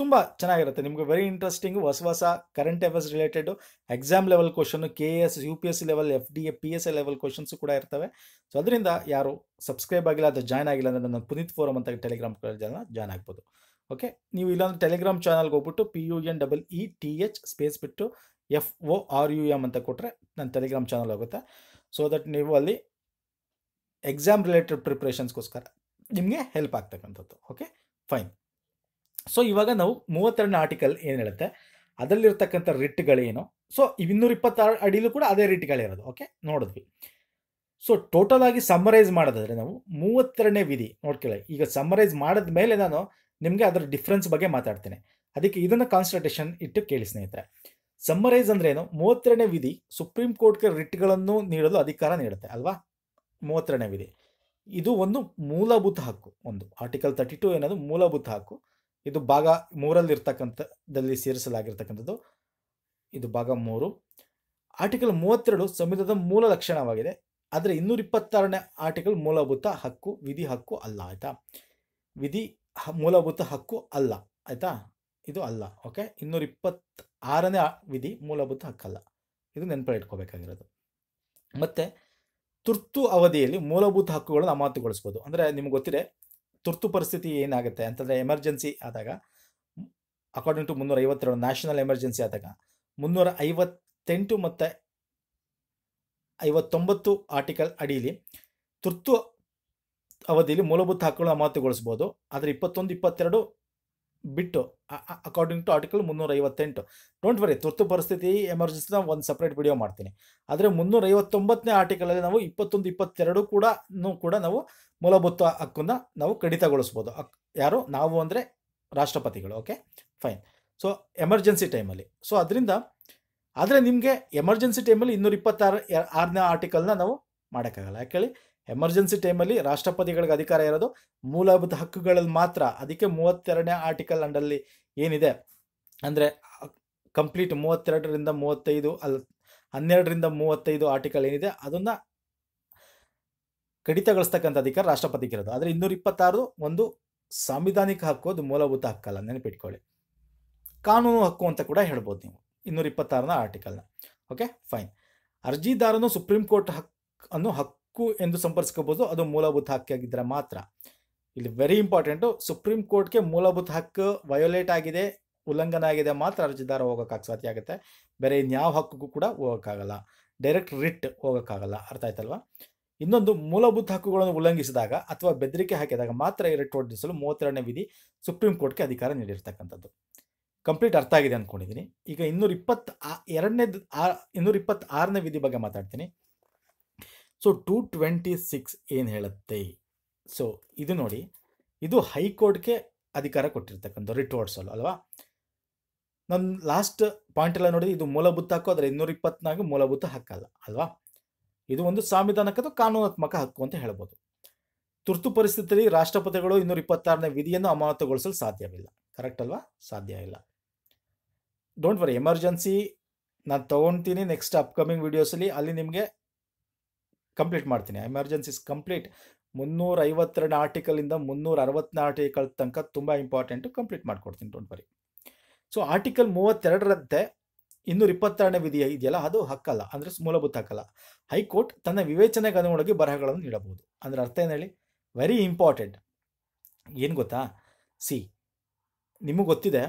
ತುಂಬ ಚೆನ್ನಾಗಿರುತ್ತೆ ನಿಮಗೆ ವೆರಿ ಇಂಟ್ರೆಸ್ಟಿಂಗು ಹೊಸ ಹೊಸ current affairs related exam level question K A S U P S C level F D A P S A level questions ಕೂಡ ಇರ್ತವೆ ಸೊ ಅದರಿಂದ ಯಾರು ಸಬ್ಸ್ಕ್ರೈಬ್ ಆಗಿಲ್ಲ ಅಥವಾ ಜಾಯ್ನ್ ಆಗಿಲ್ಲ ಅಂದರೆ ನನ್ನ ಪುನೀತ್ ಫೋರಮ್ ಅಂತ ಟೆಲಿಗ್ರಾಮ್ ಜನ ಜಾಯ್ನ್ ಆಗ್ಬೋದು ಓಕೆ ನೀವು ಇಲ್ಲೊಂದು ಟೆಲಿಗ್ರಾಮ್ ಚಾನಲ್ಗೆ ಹೋಗ್ಬಿಟ್ಟು P U N double E T H space ಬಿಟ್ಟು F O R U M ಅಂತ ಕೊಟ್ಟರೆ ನನ್ನ ಟೆಲಿಗ್ರಾಮ್ ಚಾನಲ್ ಹೋಗುತ್ತೆ ಸೊ ದಟ್ ನೀವು ಅಲ್ಲಿ ಎಕ್ಸಾಮ್ ರಿಲೇಟೆಡ್ ಪ್ರಿಪ್ರೇಷನ್ಸ್ಗೋಸ್ಕರ ನಿಮಗೆ ಹೆಲ್ಪ್ ಆಗ್ತಕ್ಕಂಥದ್ದು ಓಕೆ ಫೈನ್ ಸೊ ಇವಾಗ ನಾವು ಮೂವತ್ತೆರಡನೇ ಆರ್ಟಿಕಲ್ ಏನು ಹೇಳುತ್ತೆ ಅದರಲ್ಲಿರ್ತಕ್ಕಂಥ ರಿಟ್ಗಳೇನು ಸೊ ಇನ್ನೂರ ಇಪ್ಪತ್ತಾರು ಅಡಿಲೂ ಕೂಡ ಅದೇ ರಿಟ್ಗಳಿರೋದು ಓಕೆ ನೋಡಿದ್ವಿ ಸೊ ಟೋಟಲ್ ಆಗಿ ಸಮ್ಮರೈಸ್ ಮಾಡೋದಾದರೆ ನಾವು ಮೂವತ್ತೆರಡನೇ ವಿಧಿ ನೋಡ್ಕೊಳ್ಳಿ ಈಗ ಸಮ್ಮರೈಸ್ ಮಾಡಿದ ಮೇಲೆ ನಾನು ನಿಮಗೆ ಅದರ ಡಿಫ್ರೆನ್ಸ್ ಬಗ್ಗೆ ಮಾತಾಡ್ತೇನೆ ಅದಕ್ಕೆ ಇದನ್ನು ಕಾನ್ಸಂಟ್ರೇಷನ್ ಇಟ್ಟು ಕೇಳಿ ಸ್ನೇಹಿತರೆ ಸಮ್ಮರೈಸ್ ಅಂದ್ರೆ ಏನು ಮೂವತ್ತೆರಡನೇ ವಿಧಿ ಸುಪ್ರೀಂ ಕೋರ್ಟ್ಗೆ ರಿಟ್ಗಳನ್ನು ನೀಡಲು ಅಧಿಕಾರ ನೀಡುತ್ತೆ ಅಲ್ವಾ ಮೂವತ್ತೆರಡನೇ ವಿಧಿ ಇದು ಒಂದು ಮೂಲಭೂತ ಹಕ್ಕು ಒಂದು ಆರ್ಟಿಕಲ್ ತರ್ಟಿ ಟು ಏನದು ಮೂಲಭೂತ ಹಕ್ಕು ಇದು ಭಾಗ ಮೂರಲ್ಲಿರ್ತಕ್ಕಂಥದ್ದಲ್ಲಿ ಸೇರಿಸಲಾಗಿರ್ತಕ್ಕಂಥದ್ದು ಇದು ಭಾಗ ಮೂರು ಆರ್ಟಿಕಲ್ ಮೂವತ್ತೆರಡು ಸಂವಿಧಾನದ ಮೂಲ ಲಕ್ಷಣವಾಗಿದೆ ಆದರೆ ಇನ್ನೂರ ಇಪ್ಪತ್ತಾರನೇ ಆರ್ಟಿಕಲ್ ಮೂಲಭೂತ ಹಕ್ಕು ವಿಧಿ ಹಕ್ಕು ಅಲ್ಲ ಆಯಿತಾ ವಿಧಿ ಮೂಲಭೂತ ಹಕ್ಕು ಅಲ್ಲ ಆಯಿತಾ ಇದು ಅಲ್ಲ ಓಕೆ ಇನ್ನೂರ ಇಪ್ಪತ್ತಾರನೇ ವಿಧಿ ಮೂಲಭೂತ ಹಕ್ಕಲ್ಲ ಇದು ನೆನಪಲ್ಲಿ ಇಟ್ಕೋಬೇಕಾಗಿರೋದು ಮತ್ತು ತುರ್ತು ಅವಧಿಯಲ್ಲಿ ಮೂಲಭೂತ ಹಕ್ಕುಗಳನ್ನು ಅಮಾನತುಗೊಳಿಸ್ಬೋದು ಅಂದರೆ ನಿಮ್ಗೆ ಗೊತ್ತಿದೆ ತುರ್ತು ಪರಿಸ್ಥಿತಿ ಏನಾಗುತ್ತೆ ಅಂತಂದರೆ ಎಮರ್ಜೆನ್ಸಿ ಆದಾಗ ಅಕಾರ್ಡಿಂಗ್ ಟು ಮುನ್ನೂರ ಐವತ್ತೆರಡು ನ್ಯಾಷನಲ್ ಎಮರ್ಜೆನ್ಸಿ ಆದಾಗ ಮುನ್ನೂರ ಐವತ್ತೆಂಟು ಮತ್ತು ಐವತ್ತೊಂಬತ್ತು ಆರ್ಟಿಕಲ್ ಅಡಿಯಲ್ಲಿ ತುರ್ತು ಅವಧಿಯಲ್ಲಿ ಮೂಲಭೂತ ಹಕ್ಕುಗಳನ್ನು ಅಮಾನತುಗೊಳಿಸ್ಬೋದು ಆದರೆ ಇಪ್ಪತ್ತೊಂದು ಇಪ್ಪತ್ತೆರಡು ಬಿಟ್ಟು ಅಕಾರ್ಡಿಂಗ್ ಟು ಆರ್ಟಿಕಲ್ ಮುನ್ನೂರ ಐವತ್ತೆಂಟು ಡೋಂಟ್ ವರಿ ತುರ್ತು ಪರಿಸ್ಥಿತಿ ಎಮರ್ಜೆನ್ಸಿನ ಒಂದು ಸಪ್ರೇಟ್ ವಿಡಿಯೋ ಮಾಡ್ತೀನಿ ಆದರೆ ಮುನ್ನೂರ ಐವತ್ತೊಂಬತ್ತನೇ ಆರ್ಟಿಕಲಲ್ಲಿ ನಾವು ಇಪ್ಪತ್ತೊಂದು ಇಪ್ಪತ್ತೆರಡು ಕೂಡ ಕೂಡ ನಾವು ಮೂಲಭೂತ ಹಕ್ಕನ್ನು ನಾವು ಕಡಿತಗೊಳಿಸ್ಬೋದು ಯಾರು ನಾವು ಅಂದರೆ ರಾಷ್ಟ್ರಪತಿಗಳು ಓಕೆ ಫೈನ್ ಸೊ ಎಮರ್ಜೆನ್ಸಿ ಟೈಮಲ್ಲಿ ಸೊ ಅದರಿಂದ ಆದರೆ ನಿಮಗೆ ಎಮರ್ಜೆನ್ಸಿ ಟೈಮಲ್ಲಿ ಇನ್ನೂರ ಇಪ್ಪತ್ತಾರು ಆರನೇ ಆರ್ಟಿಕಲ್ನ ನಾವು ಮಾಡೋಕ್ಕಾಗಲ್ಲ ಯಾಕೇಳಿ ಎಮರ್ಜೆನ್ಸಿ ಟೈಮಲ್ಲಿ ರಾಷ್ಟ್ರಪತಿಗಳಿಗೆ ಅಧಿಕಾರ ಇರೋದು ಮೂಲಭೂತ ಹಕ್ಕುಗಳಲ್ಲಿ ಮಾತ್ರ ಅದಕ್ಕೆ ಮೂವತ್ತೆರಡನೇ ಆರ್ಟಿಕಲ್ ಅಂಡಲ್ಲಿ ಏನಿದೆ ಅಂದರೆ ಕಂಪ್ಲೀಟ್ ಮೂವತ್ತೆರಡರಿಂದ ಮೂವತ್ತೈದು ಅಲ್ಲಿ ಹನ್ನೆರಡರಿಂದ ಮೂವತ್ತೈದು ಆರ್ಟಿಕಲ್ ಏನಿದೆ ಅದನ್ನು ಕಡಿತಗೊಳಿಸ್ತಕ್ಕಂಥ ಅಧಿಕಾರ ಇರೋದು ಆದರೆ ಇನ್ನೂರ ಇಪ್ಪತ್ತಾರು ಒಂದು ಸಾಂವಿಧಾನಿಕ ಹಕ್ಕು ಅದು ಮೂಲಭೂತ ಹಕ್ಕಲ್ಲ ನೆನಪಿಟ್ಕೊಳ್ಳಿ ಕಾನೂನು ಹಕ್ಕು ಅಂತ ಕೂಡ ಹೇಳ್ಬೋದು ನೀವು ಇನ್ನೂರ ಇಪ್ಪತ್ತಾರನ ಆರ್ಟಿಕಲ್ನ ಓಕೆ ಫೈನ್ ಅರ್ಜಿದಾರನು ಸುಪ್ರೀಂ ಕೋರ್ಟ್ ಹಕ್ ಅನ್ನು ಹಕ್ ಹಕ್ಕು ಎಂದು ಸಂಪರ್ಸ್ಕೋಬೋದು ಅದು ಮೂಲಭೂತ ಹಕ್ಕಾಗಿದ್ದರೆ ಮಾತ್ರ ಇಲ್ಲಿ ವೆರಿ ಇಂಪಾರ್ಟೆಂಟು ಸುಪ್ರೀಂ ಕೋರ್ಟ್ಗೆ ಮೂಲಭೂತ ಹಕ್ಕು ವಯೋಲೇಟ್ ಆಗಿದೆ ಉಲ್ಲಂಘನ ಆಗಿದೆ ಮಾತ್ರ ಅರ್ಜಿದಾರ ಹೋಗೋಕ್ಕಾಗ ಸಾಧ್ಯ ಆಗುತ್ತೆ ಬೇರೆ ಇನ್ಯಾವ ಹಕ್ಕೂ ಕೂಡ ಹೋಗೋಕ್ಕಾಗಲ್ಲ ಡೈರೆಕ್ಟ್ ರಿಟ್ ಹೋಗೋಕ್ಕಾಗಲ್ಲ ಅರ್ಥ ಆಯ್ತಲ್ವಾ ಇನ್ನೊಂದು ಮೂಲಭೂತ ಹಕ್ಕುಗಳನ್ನು ಉಲ್ಲಂಘಿಸಿದಾಗ ಅಥವಾ ಬೆದರಿಕೆ ಹಾಕಿದಾಗ ಮಾತ್ರ ಈ ರಿಟ್ ಹೊರಡಿಸಲು ಮೂವತ್ತೆರಡನೇ ವಿಧಿ ಸುಪ್ರೀಂ ಕೋರ್ಟ್ಗೆ ಅಧಿಕಾರ ನೀಡಿರ್ತಕ್ಕಂಥದ್ದು ಕಂಪ್ಲೀಟ್ ಅರ್ಥ ಆಗಿದೆ ಅಂದ್ಕೊಂಡಿದ್ದೀನಿ ಈಗ ಇನ್ನೂರ ಇಪ್ಪತ್ತ ಎರಡನೇ ಇನ್ನೂರ ಇಪ್ಪತ್ತಾರನೇ ವಿಧಿ ಬಗ್ಗೆ ಮಾತಾಡ್ತೀನಿ ಸೊ ಟು ಟ್ವೆಂಟಿ ಸಿಕ್ಸ್ ಏನು ಹೇಳುತ್ತೆ ಸೊ ಇದು ನೋಡಿ ಇದು ಹೈಕೋರ್ಟ್ಗೆ ಅಧಿಕಾರ ಕೊಟ್ಟಿರ್ತಕ್ಕಂಥ ರಿಟೋರ್ಸಲ್ ಅಲ್ವಾ ನನ್ನ ಲಾಸ್ಟ್ ಪಾಯಿಂಟ್ ಎಲ್ಲ ನೋಡಿ ಇದು ಮೂಲಭೂತ ಹಕ್ಕು ಆದರೆ ಇನ್ನೂರ ಇಪ್ಪತ್ನಾಲ್ಕು ಮೂಲಭೂತ ಹಕ್ಕಲ್ಲ ಅಲ್ವಾ ಇದು ಒಂದು ಸಾಂವಿಧಾನಿಕ ಅಥವಾ ಕಾನೂನಾತ್ಮಕ ಹಕ್ಕು ಅಂತ ಹೇಳ್ಬೋದು ತುರ್ತು ಪರಿಸ್ಥಿತಿಯಲ್ಲಿ ರಾಷ್ಟ್ರಪತಿಗಳು ಇನ್ನೂರ ಇಪ್ಪತ್ತಾರನೇ ವಿಧಿಯನ್ನು ಅಮಾನತುಗೊಳಿಸಲು ಸಾಧ್ಯವಿಲ್ಲ ಕರೆಕ್ಟ್ ಅಲ್ವಾ ಸಾಧ್ಯ ಇಲ್ಲ ಡೋಂಟ್ ವರಿ ಎಮರ್ಜೆನ್ಸಿ ನಾನು ತೊಗೊಳ್ತೀನಿ ನೆಕ್ಸ್ಟ್ ಅಪ್ಕಮಿಂಗ್ ವೀಡಿಯೋಸಲ್ಲಿ ಅಲ್ಲಿ ನಿಮಗೆ ಕಂಪ್ಲೀಟ್ ಮಾಡ್ತೀನಿ ಎಮರ್ಜೆನ್ಸಿಸ್ ಕಂಪ್ಲೀಟ್ ಮುನ್ನೂರ ಐವತ್ತೆರಡು ಆರ್ಟಿಕಲಿಂದ ಮುನ್ನೂರ ಅರವತ್ತನೇ ಆರ್ಟಿಕಲ್ ತನಕ ತುಂಬ ಇಂಪಾರ್ಟೆಂಟು ಕಂಪ್ಲೀಟ್ ಮಾಡ್ಕೊಡ್ತೀನಿ ಡೋಂಟ್ ವರಿ ಸೊ ಆರ್ಟಿಕಲ್ ಮೂವತ್ತೆರಡರಂತೆ ಇನ್ನೂರ ಇಪ್ಪತ್ತೆರಡನೇ ವಿಧಿ ಇದೆಯಲ್ಲ ಅದು ಹಕ್ಕಲ್ಲ ಅಂದರೆ ಮೂಲಭೂತ ಹಕ್ಕಲ್ಲ ಹೈಕೋರ್ಟ್ ತನ್ನ ವಿವೇಚನೆಗೆ ಅನುಗುಣವಾಗಿ ಬರಹಗಳನ್ನು ನೀಡಬಹುದು ಅಂದರೆ ಅರ್ಥ ಏನು ಹೇಳಿ ವೆರಿ ಇಂಪಾರ್ಟೆಂಟ್ ಏನು ಗೊತ್ತಾ ಸಿ ನಿಮಗೆ ಗೊತ್ತಿದೆ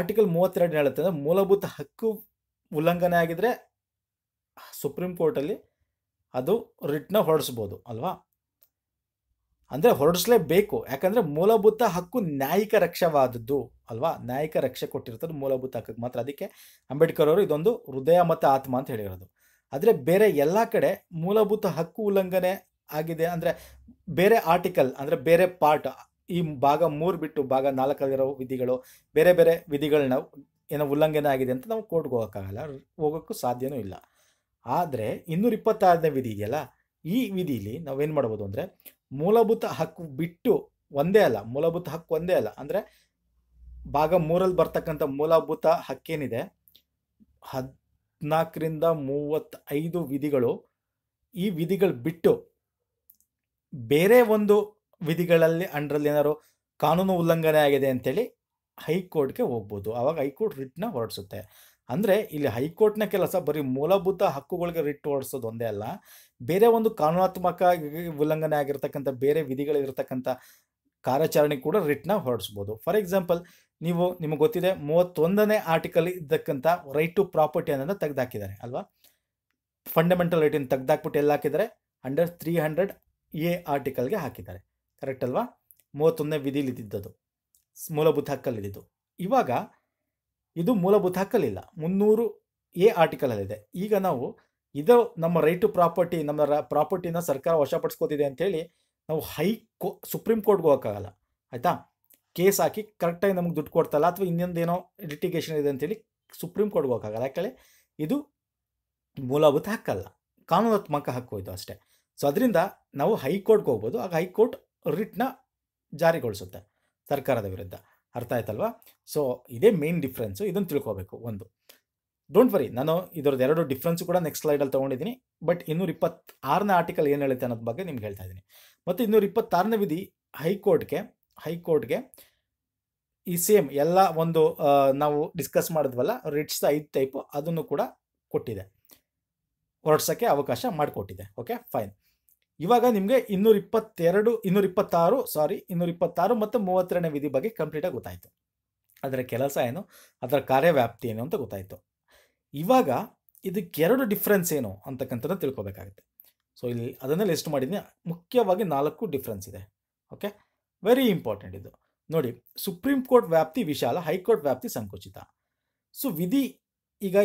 ಆರ್ಟಿಕಲ್ ಮೂವತ್ತೆರಡು ಹೇಳುತ್ತೆ ಅಂದರೆ ಮೂಲಭೂತ ಹಕ್ಕು ಉಲ್ಲಂಘನೆ ಆಗಿದ್ರೆ ಸುಪ್ರೀಂ ಕೋರ್ಟಲ್ಲಿ ಅದು ರಿಟ್ನ ಹೊರಡಿಸ್ಬೋದು ಅಲ್ವಾ ಅಂದರೆ ಹೊರಡಿಸ್ಲೇಬೇಕು ಯಾಕಂದರೆ ಮೂಲಭೂತ ಹಕ್ಕು ನ್ಯಾಯಿಕ ರಕ್ಷವಾದದ್ದು ಅಲ್ವಾ ನ್ಯಾಯಿಕ ರಕ್ಷೆ ಕೊಟ್ಟಿರ್ತದೆ ಮೂಲಭೂತ ಹಕ್ಕಕ್ಕೆ ಮಾತ್ರ ಅದಕ್ಕೆ ಅಂಬೇಡ್ಕರ್ ಅವರು ಇದೊಂದು ಹೃದಯ ಮತ್ತು ಆತ್ಮ ಅಂತ ಹೇಳಿರೋದು ಆದರೆ ಬೇರೆ ಎಲ್ಲ ಕಡೆ ಮೂಲಭೂತ ಹಕ್ಕು ಉಲ್ಲಂಘನೆ ಆಗಿದೆ ಅಂದರೆ ಬೇರೆ ಆರ್ಟಿಕಲ್ ಅಂದರೆ ಬೇರೆ ಪಾರ್ಟ್ ಈ ಭಾಗ ಮೂರು ಬಿಟ್ಟು ಭಾಗ ನಾಲ್ಕಲ್ಲಿರೋ ವಿಧಿಗಳು ಬೇರೆ ಬೇರೆ ವಿಧಿಗಳನ್ನ ಏನೋ ಉಲ್ಲಂಘನೆ ಆಗಿದೆ ಅಂತ ನಾವು ಕೋರ್ಟ್ಗೆ ಹೋಗೋಕ್ಕಾಗಲ್ಲ ಹೋಗೋಕ್ಕೂ ಸಾಧ್ಯವೂ ಇಲ್ಲ ಆದರೆ ಇನ್ನೂರ ಇಪ್ಪತ್ತಾರನೇ ವಿಧಿ ಇದೆಯಲ್ಲ ಈ ವಿಧಿಲಿ ನಾವೇನು ಮಾಡ್ಬೋದು ಅಂದರೆ ಮೂಲಭೂತ ಹಕ್ಕು ಬಿಟ್ಟು ಒಂದೇ ಅಲ್ಲ ಮೂಲಭೂತ ಹಕ್ಕು ಒಂದೇ ಅಲ್ಲ ಅಂದರೆ ಭಾಗ ಮೂರಲ್ಲಿ ಬರ್ತಕ್ಕಂಥ ಮೂಲಭೂತ ಹಕ್ಕೇನಿದೆ ಹದಿನಾಲ್ಕರಿಂದ ಮೂವತ್ತೈದು ವಿಧಿಗಳು ಈ ವಿಧಿಗಳು ಬಿಟ್ಟು ಬೇರೆ ಒಂದು ವಿಧಿಗಳಲ್ಲಿ ಅಂಡ್ರಲ್ಲಿ ಏನಾದ್ರು ಕಾನೂನು ಉಲ್ಲಂಘನೆ ಆಗಿದೆ ಅಂತೇಳಿ ಹೈಕೋರ್ಟ್ಗೆ ಹೋಗ್ಬೋದು ಆವಾಗ ಹೈಕೋರ್ಟ್ ರಿಟ್ನ ಹೊರಡಿಸುತ್ತೆ ಅಂದರೆ ಇಲ್ಲಿ ಹೈಕೋರ್ಟ್ನ ಕೆಲಸ ಬರೀ ಮೂಲಭೂತ ಹಕ್ಕುಗಳಿಗೆ ರಿಟ್ ಹೊರಡಿಸೋದು ಒಂದೇ ಅಲ್ಲ ಬೇರೆ ಒಂದು ಕಾನೂನಾತ್ಮಕ ಉಲ್ಲಂಘನೆ ಆಗಿರ್ತಕ್ಕಂಥ ಬೇರೆ ವಿಧಿಗಳಿರತಕ್ಕಂಥ ಕಾರ್ಯಾಚರಣೆ ಕೂಡ ರಿಟ್ನ ಹೊರಡಿಸ್ಬೋದು ಫಾರ್ ಎಕ್ಸಾಂಪಲ್ ನೀವು ನಿಮಗೆ ಗೊತ್ತಿದೆ ಮೂವತ್ತೊಂದನೇ ಆರ್ಟಿಕಲ್ ಇದ್ದಕ್ಕಂಥ ರೈಟ್ ಟು ಪ್ರಾಪರ್ಟಿ ಅನ್ನೋದನ್ನ ತೆಗೆದಾಕಿದ್ದಾರೆ ಅಲ್ವಾ ಫಂಡಮೆಂಟಲ್ ರೈಟಿನ ತೆಗೆದಾಕ್ಬಿಟ್ಟು ಎಲ್ಲ ಹಾಕಿದ್ದಾರೆ ಅಂಡರ್ ತ್ರೀ ಹಂಡ್ರೆಡ್ ಎ ಆರ್ಟಿಕಲ್ಗೆ ಹಾಕಿದ್ದಾರೆ ಕರೆಕ್ಟ್ ಅಲ್ವಾ ಮೂವತ್ತೊಂದನೇ ವಿಧಿಲಿದ್ದಿದ್ದದು ಮೂಲಭೂತ ಹಕ್ಕಲ್ಲಿದ್ದು ಇವಾಗ ಇದು ಮೂಲಭೂತ ಹಕ್ಕಲಿಲ್ಲ ಮುನ್ನೂರು ಎ ಆರ್ಟಿಕಲಲ್ಲಿದೆ ಈಗ ನಾವು ಇದು ನಮ್ಮ ರೈಟ್ ಟು ಪ್ರಾಪರ್ಟಿ ನಮ್ಮ ಪ್ರಾಪರ್ಟಿನ ಸರ್ಕಾರ ವಶಪಡಿಸ್ಕೋತಿದೆ ಹೇಳಿ ನಾವು ಹೈ ಕೋ ಸುಪ್ರೀಂ ಕೋರ್ಟ್ಗೆ ಹೋಗೋಕ್ಕಾಗಲ್ಲ ಆಯಿತಾ ಕೇಸ್ ಹಾಕಿ ಕರೆಕ್ಟಾಗಿ ನಮಗೆ ದುಡ್ಡು ಕೊಡ್ತಲ್ಲ ಅಥವಾ ಇನ್ನೊಂದೇನೋ ಲಿಟಿಗೇಷನ್ ಇದೆ ಅಂತೇಳಿ ಸುಪ್ರೀಂ ಕೋರ್ಟ್ಗೆ ಹೋಗೋಕ್ಕಾಗಲ್ಲ ಯಾಕಂದರೆ ಇದು ಮೂಲಭೂತ ಹಕ್ಕಲ್ಲ ಕಾನೂನಾತ್ಮಕ ಹಕ್ಕು ಇದು ಅಷ್ಟೇ ಸೊ ಅದರಿಂದ ನಾವು ಹೈಕೋರ್ಟ್ಗೆ ಹೋಗ್ಬೋದು ಆಗ ಹೈಕೋರ್ಟ್ ರಿಟ್ನ ಜಾರಿಗೊಳಿಸುತ್ತೆ ಸರ್ಕಾರದ ವಿರುದ್ಧ ಅರ್ಥ ಆಯ್ತಲ್ವಾ ಸೊ ಇದೇ ಮೇನ್ ಡಿಫ್ರೆನ್ಸು ಇದನ್ನು ತಿಳ್ಕೋಬೇಕು ಒಂದು ಡೋಂಟ್ ವರಿ ನಾನು ಇದರದ್ದು ಎರಡು ಡಿಫ್ರೆನ್ಸ್ ಕೂಡ ನೆಕ್ಸ್ಟ್ ಸ್ಲೈಡಲ್ಲಿ ತೊಗೊಂಡಿದ್ದೀನಿ ಬಟ್ ಇನ್ನೂರ ಇಪ್ಪತ್ತಾರನೇ ಆರ್ಟಿಕಲ್ ಏನು ಹೇಳುತ್ತೆ ಅನ್ನೋದ ಬಗ್ಗೆ ನಿಮ್ಗೆ ಹೇಳ್ತಾ ಇದ್ದೀನಿ ಮತ್ತು ಇನ್ನೂರ ಇಪ್ಪತ್ತಾರನೇ ವಿಧಿ ಹೈಕೋರ್ಟ್ಗೆ ಹೈಕೋರ್ಟ್ಗೆ ಈ ಸೇಮ್ ಎಲ್ಲ ಒಂದು ನಾವು ಡಿಸ್ಕಸ್ ಮಾಡಿದ್ವಲ್ಲ ರಿಟ್ಸ್ ಐದು ಟೈಪು ಅದನ್ನು ಕೂಡ ಕೊಟ್ಟಿದೆ ಹೊರಡ್ಸೋಕ್ಕೆ ಅವಕಾಶ ಮಾಡಿಕೊಟ್ಟಿದೆ ಓಕೆ ಫೈನ್ ಇವಾಗ ನಿಮಗೆ ಇನ್ನೂರ ಇಪ್ಪತ್ತೆರಡು ಇನ್ನೂರ ಇಪ್ಪತ್ತಾರು ಸಾರಿ ಇನ್ನೂರ ಇಪ್ಪತ್ತಾರು ಮತ್ತು ಮೂವತ್ತೆರಡನೇ ವಿಧಿ ಬಗ್ಗೆ ಕಂಪ್ಲೀಟಾಗಿ ಗೊತ್ತಾಯಿತು ಅದರ ಕೆಲಸ ಏನು ಅದರ ಕಾರ್ಯವ್ಯಾಪ್ತಿ ಏನು ಅಂತ ಗೊತ್ತಾಯಿತು ಇವಾಗ ಎರಡು ಡಿಫ್ರೆನ್ಸ್ ಏನು ಅಂತಕ್ಕಂಥದ್ದು ತಿಳ್ಕೊಬೇಕಾಗುತ್ತೆ ಸೊ ಇಲ್ಲಿ ಅದನ್ನೇ ಲಿಸ್ಟ್ ಮಾಡಿದ್ದೀನಿ ಮುಖ್ಯವಾಗಿ ನಾಲ್ಕು ಡಿಫ್ರೆನ್ಸ್ ಇದೆ ಓಕೆ ವೆರಿ ಇಂಪಾರ್ಟೆಂಟ್ ಇದು ನೋಡಿ ಸುಪ್ರೀಂ ಕೋರ್ಟ್ ವ್ಯಾಪ್ತಿ ವಿಶಾಲ ಹೈಕೋರ್ಟ್ ವ್ಯಾಪ್ತಿ ಸಂಕುಚಿತ ಸೊ ವಿಧಿ ಈಗ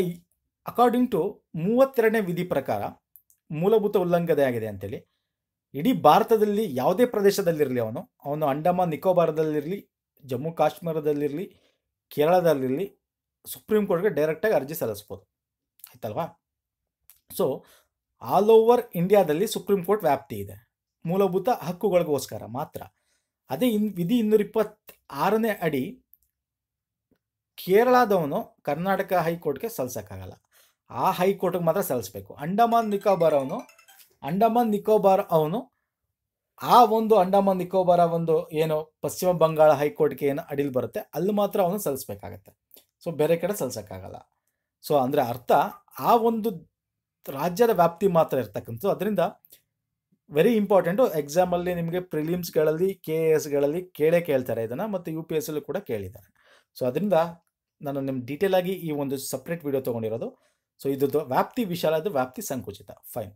ಅಕಾರ್ಡಿಂಗ್ ಟು ಮೂವತ್ತೆರಡನೇ ವಿಧಿ ಪ್ರಕಾರ ಮೂಲಭೂತ ಉಲ್ಲಂಘನೆ ಆಗಿದೆ ಅಂತೇಳಿ ಇಡೀ ಭಾರತದಲ್ಲಿ ಯಾವುದೇ ಪ್ರದೇಶದಲ್ಲಿರಲಿ ಅವನು ಅವನು ಅಂಡಮಾನ್ ನಿಕೋಬಾರದಲ್ಲಿರಲಿ ಜಮ್ಮು ಕಾಶ್ಮೀರದಲ್ಲಿರಲಿ ಕೇರಳದಲ್ಲಿರಲಿ ಸುಪ್ರೀಂ ಕೋರ್ಟ್ಗೆ ಡೈರೆಕ್ಟಾಗಿ ಅರ್ಜಿ ಸಲ್ಲಿಸ್ಬೋದು ಆಯ್ತಲ್ವಾ ಸೊ ಆಲ್ ಓವರ್ ಇಂಡಿಯಾದಲ್ಲಿ ಸುಪ್ರೀಂ ಕೋರ್ಟ್ ವ್ಯಾಪ್ತಿ ಇದೆ ಮೂಲಭೂತ ಹಕ್ಕುಗಳಿಗೋಸ್ಕರ ಮಾತ್ರ ಅದೇ ಇನ್ ವಿಧಿ ಇನ್ನೂರ ಇಪ್ಪತ್ತಾರನೇ ಅಡಿ ಕೇರಳದವನು ಕರ್ನಾಟಕ ಹೈಕೋರ್ಟ್ಗೆ ಸಲ್ಲಿಸೋಕ್ಕಾಗಲ್ಲ ಆ ಹೈಕೋರ್ಟ್ಗೆ ಮಾತ್ರ ಸಲ್ಲಿಸ್ಬೇಕು ಅಂಡಮಾನ್ ನಿಕೋಬಾರ್ ಅವನು ಅಂಡಮಾನ್ ನಿಕೋಬಾರ್ ಅವನು ಆ ಒಂದು ಅಂಡಮಾನ್ ನಿಕೋಬಾರ ಒಂದು ಏನು ಪಶ್ಚಿಮ ಬಂಗಾಳ ಹೈಕೋರ್ಟ್ಗೆ ಏನು ಅಡಿಲ್ ಬರುತ್ತೆ ಅಲ್ಲಿ ಮಾತ್ರ ಅವನು ಸಲ್ಲಿಸ್ಬೇಕಾಗತ್ತೆ ಸೊ ಬೇರೆ ಕಡೆ ಸಲ್ಲಿಸೋಕ್ಕಾಗಲ್ಲ ಸೊ ಅಂದರೆ ಅರ್ಥ ಆ ಒಂದು ರಾಜ್ಯದ ವ್ಯಾಪ್ತಿ ಮಾತ್ರ ಇರ್ತಕ್ಕಂಥದ್ದು ಅದರಿಂದ ವೆರಿ ಇಂಪಾರ್ಟೆಂಟು ಎಕ್ಸಾಮಲ್ಲಿ ನಿಮಗೆ ಪ್ರಿಲಿಮ್ಸ್ಗಳಲ್ಲಿ ಕೆ ಎ ಎಸ್ಗಳಲ್ಲಿ ಕೇಳೇ ಕೇಳ್ತಾರೆ ಇದನ್ನು ಮತ್ತು ಯು ಪಿ ಎಸ್ ಕೂಡ ಕೇಳಿದ್ದಾರೆ ಸೊ ಅದರಿಂದ ನಾನು ನಿಮ್ಮ ಡೀಟೇಲಾಗಿ ಈ ಒಂದು ಸಪ್ರೇಟ್ ವಿಡಿಯೋ ತೊಗೊಂಡಿರೋದು ಸೊ ಇದು ವ್ಯಾಪ್ತಿ ವಿಶಾಲ ಅದು ವ್ಯಾಪ್ತಿ ಸಂಕುಚಿತ ಫೈನ್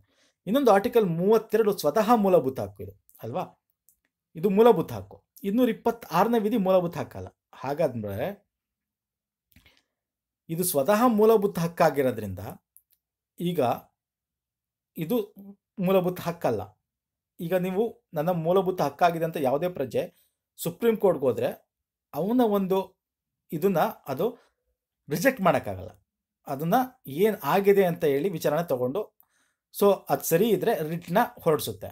ಇನ್ನೊಂದು ಆರ್ಟಿಕಲ್ ಮೂವತ್ತೆರಡು ಸ್ವತಃ ಮೂಲಭೂತ ಹಕ್ಕು ಇದು ಅಲ್ವಾ ಇದು ಮೂಲಭೂತ ಹಕ್ಕು ಇನ್ನೂರ ಇಪ್ಪತ್ತಾರನೇ ವಿಧಿ ಮೂಲಭೂತ ಹಕ್ಕಲ್ಲ ಹಾಗಾದ್ರೆ ಇದು ಸ್ವತಃ ಮೂಲಭೂತ ಹಕ್ಕಾಗಿರೋದ್ರಿಂದ ಈಗ ಇದು ಮೂಲಭೂತ ಹಕ್ಕಲ್ಲ ಈಗ ನೀವು ನನ್ನ ಮೂಲಭೂತ ಹಕ್ಕಾಗಿದೆ ಅಂತ ಯಾವುದೇ ಪ್ರಜೆ ಸುಪ್ರೀಂ ಕೋರ್ಟ್ಗೆ ಹೋದರೆ ಅವನ ಒಂದು ಇದನ್ನು ಅದು ರಿಜೆಕ್ಟ್ ಮಾಡೋಕ್ಕಾಗಲ್ಲ ಅದನ್ನು ಏನು ಆಗಿದೆ ಅಂತ ಹೇಳಿ ವಿಚಾರಣೆ ತಗೊಂಡು ಸೊ ಅದು ಸರಿ ಇದ್ದರೆ ರಿಟ್ನ ಹೊರಡಿಸುತ್ತೆ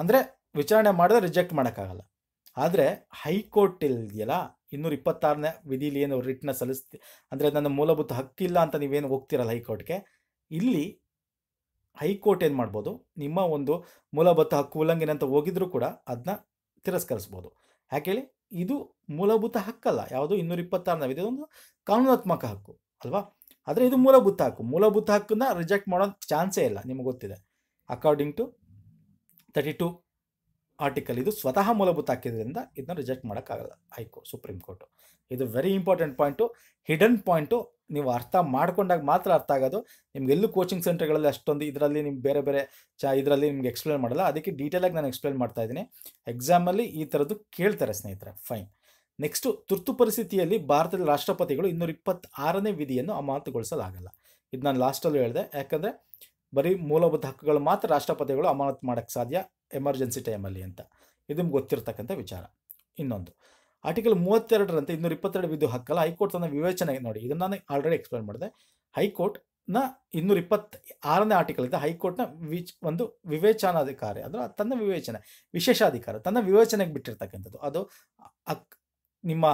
ಅಂದರೆ ವಿಚಾರಣೆ ಮಾಡಿದ್ರೆ ರಿಜೆಕ್ಟ್ ಮಾಡೋಕ್ಕಾಗಲ್ಲ ಆದರೆ ಹೈಕೋರ್ಟ್ ಇಲ್ದೆಯಲ್ಲ ಇನ್ನೂರ ಇಪ್ಪತ್ತಾರನೇ ವಿಧಿಲಿ ಏನು ರಿಟ್ನ ಸಲ್ಲಿಸ್ತಿ ಅಂದರೆ ನನ್ನ ಮೂಲಭೂತ ಹಕ್ಕಿಲ್ಲ ಅಂತ ನೀವೇನು ಹೋಗ್ತಿರಲ್ಲ ಹೈಕೋರ್ಟ್ಗೆ ಇಲ್ಲಿ ಹೈಕೋರ್ಟ್ ಏನು ಮಾಡ್ಬೋದು ನಿಮ್ಮ ಒಂದು ಮೂಲಭೂತ ಹಕ್ಕು ಉಲ್ಲಂಘನೆ ಅಂತ ಹೋಗಿದ್ರೂ ಕೂಡ ಅದನ್ನ ತಿರಸ್ಕರಿಸ್ಬೋದು ಯಾಕೆ ಹೇಳಿ ಇದು ಮೂಲಭೂತ ಹಕ್ಕಲ್ಲ ಯಾವುದು ಇನ್ನೂರ ಇಪ್ಪತ್ತಾರನೇ ವಿಧಿ ಒಂದು ಕಾನೂನಾತ್ಮಕ ಹಕ್ಕು ಅಲ್ವಾ ಆದರೆ ಇದು ಮೂಲಭೂತ ಹಕ್ಕು ಮೂಲಭೂತ ಹಕ್ಕನ್ನ ರಿಜೆಕ್ಟ್ ಮಾಡೋ ಚಾನ್ಸೇ ಇಲ್ಲ ನಿಮ್ಗೆ ಗೊತ್ತಿದೆ according to thirty two article ಇದು ಸ್ವತಃ ಮೂಲಭೂತ ಹಾಕಿದ್ರಿಂದ ಇದನ್ನ ರಿಜೆಕ್ಟ್ ಮಾಡೋಕ್ಕಾಗಲ್ಲ ಹೈಕೋರ್ಟ್ ಸುಪ್ರೀಂ ಕೋರ್ಟು ಇದು very important point hidden point ನೀವು ಅರ್ಥ ಮಾಡ್ಕೊಂಡಾಗ ಮಾತ್ರ ಅರ್ಥ ಆಗೋದು ಎಲ್ಲೂ ಕೋಚಿಂಗ್ ಸೆಂಟರ್ಗಳಲ್ಲಿ ಅಷ್ಟೊಂದು ಇದರಲ್ಲಿ ನಿಮ್ಗೆ ಬೇರೆ ಬೇರೆ ಚ ಇದರಲ್ಲಿ ನಿಮ್ಗೆ ಎಕ್ಸ್ಪ್ಲೇನ್ ಮಾಡಲ್ಲ ಅದಕ್ಕೆ ಡೀಟೇಲಾಗಿ ನಾನು ಎಕ್ಸ್ಪ್ಲೇನ್ ಮಾಡ್ತಾ ಇದ್ದೀನಿ ಎಕ್ಸಾಮಲ್ಲಿ ಈ ಥರದ್ದು ಕೇಳ್ತಾರೆ ಸ್ನೇಹಿತರೆ ಫೈನ್ ನೆಕ್ಸ್ಟು ತುರ್ತು ಪರಿಸ್ಥಿತಿಯಲ್ಲಿ ಭಾರತದ ರಾಷ್ಟ್ರಪತಿಗಳು ಇನ್ನೂರ ಇಪ್ಪತ್ತಾರನೇ ವಿಧಿಯನ್ನು ಅಮಾನತುಗೊಳಿಸಲಾಗಲ್ಲ ಇದು ನಾನು ಲಾಸ್ಟಲ್ಲೂ ಹೇಳಿದೆ ಯಾಕಂದರೆ ಬರೀ ಮೂಲಭೂತ ಹಕ್ಕುಗಳು ಮಾತ್ರ ರಾಷ್ಟ್ರಪತಿಗಳು ಅಮಾನತು ಮಾಡೋಕ್ಕೆ ಸಾಧ್ಯ ಎಮರ್ಜೆನ್ಸಿ ಟೈಮಲ್ಲಿ ಅಂತ ಇದು ಗೊತ್ತಿರತಕ್ಕಂಥ ವಿಚಾರ ಇನ್ನೊಂದು ಆರ್ಟಿಕಲ್ ಮೂವತ್ತೆರಡರಂತೆ ಇನ್ನೂರ ಇಪ್ಪತ್ತೆರಡು ವಿಧಿ ಹಕ್ಕಲ್ಲ ಹೈಕೋರ್ಟ್ ತನ್ನ ವಿವೇಚನೆ ನೋಡಿ ಇದನ್ನು ನಾನು ಆಲ್ರೆಡಿ ಎಕ್ಸ್ಪ್ಲೇನ್ ಮಾಡಿದೆ ಹೈಕೋರ್ಟ್ನ ಇನ್ನೂರ ಇಪ್ಪತ್ತ ಆರನೇ ಇದೆ ಹೈಕೋರ್ಟ್ನ ವಿಚ್ ಒಂದು ವಿವೇಚನಾಧಿಕಾರಿ ಅಂದರೆ ತನ್ನ ವಿವೇಚನೆ ವಿಶೇಷಾಧಿಕಾರ ತನ್ನ ವಿವೇಚನೆಗೆ ಬಿಟ್ಟಿರ್ತಕ್ಕಂಥದ್ದು ಅದು ನಿಮ್ಮ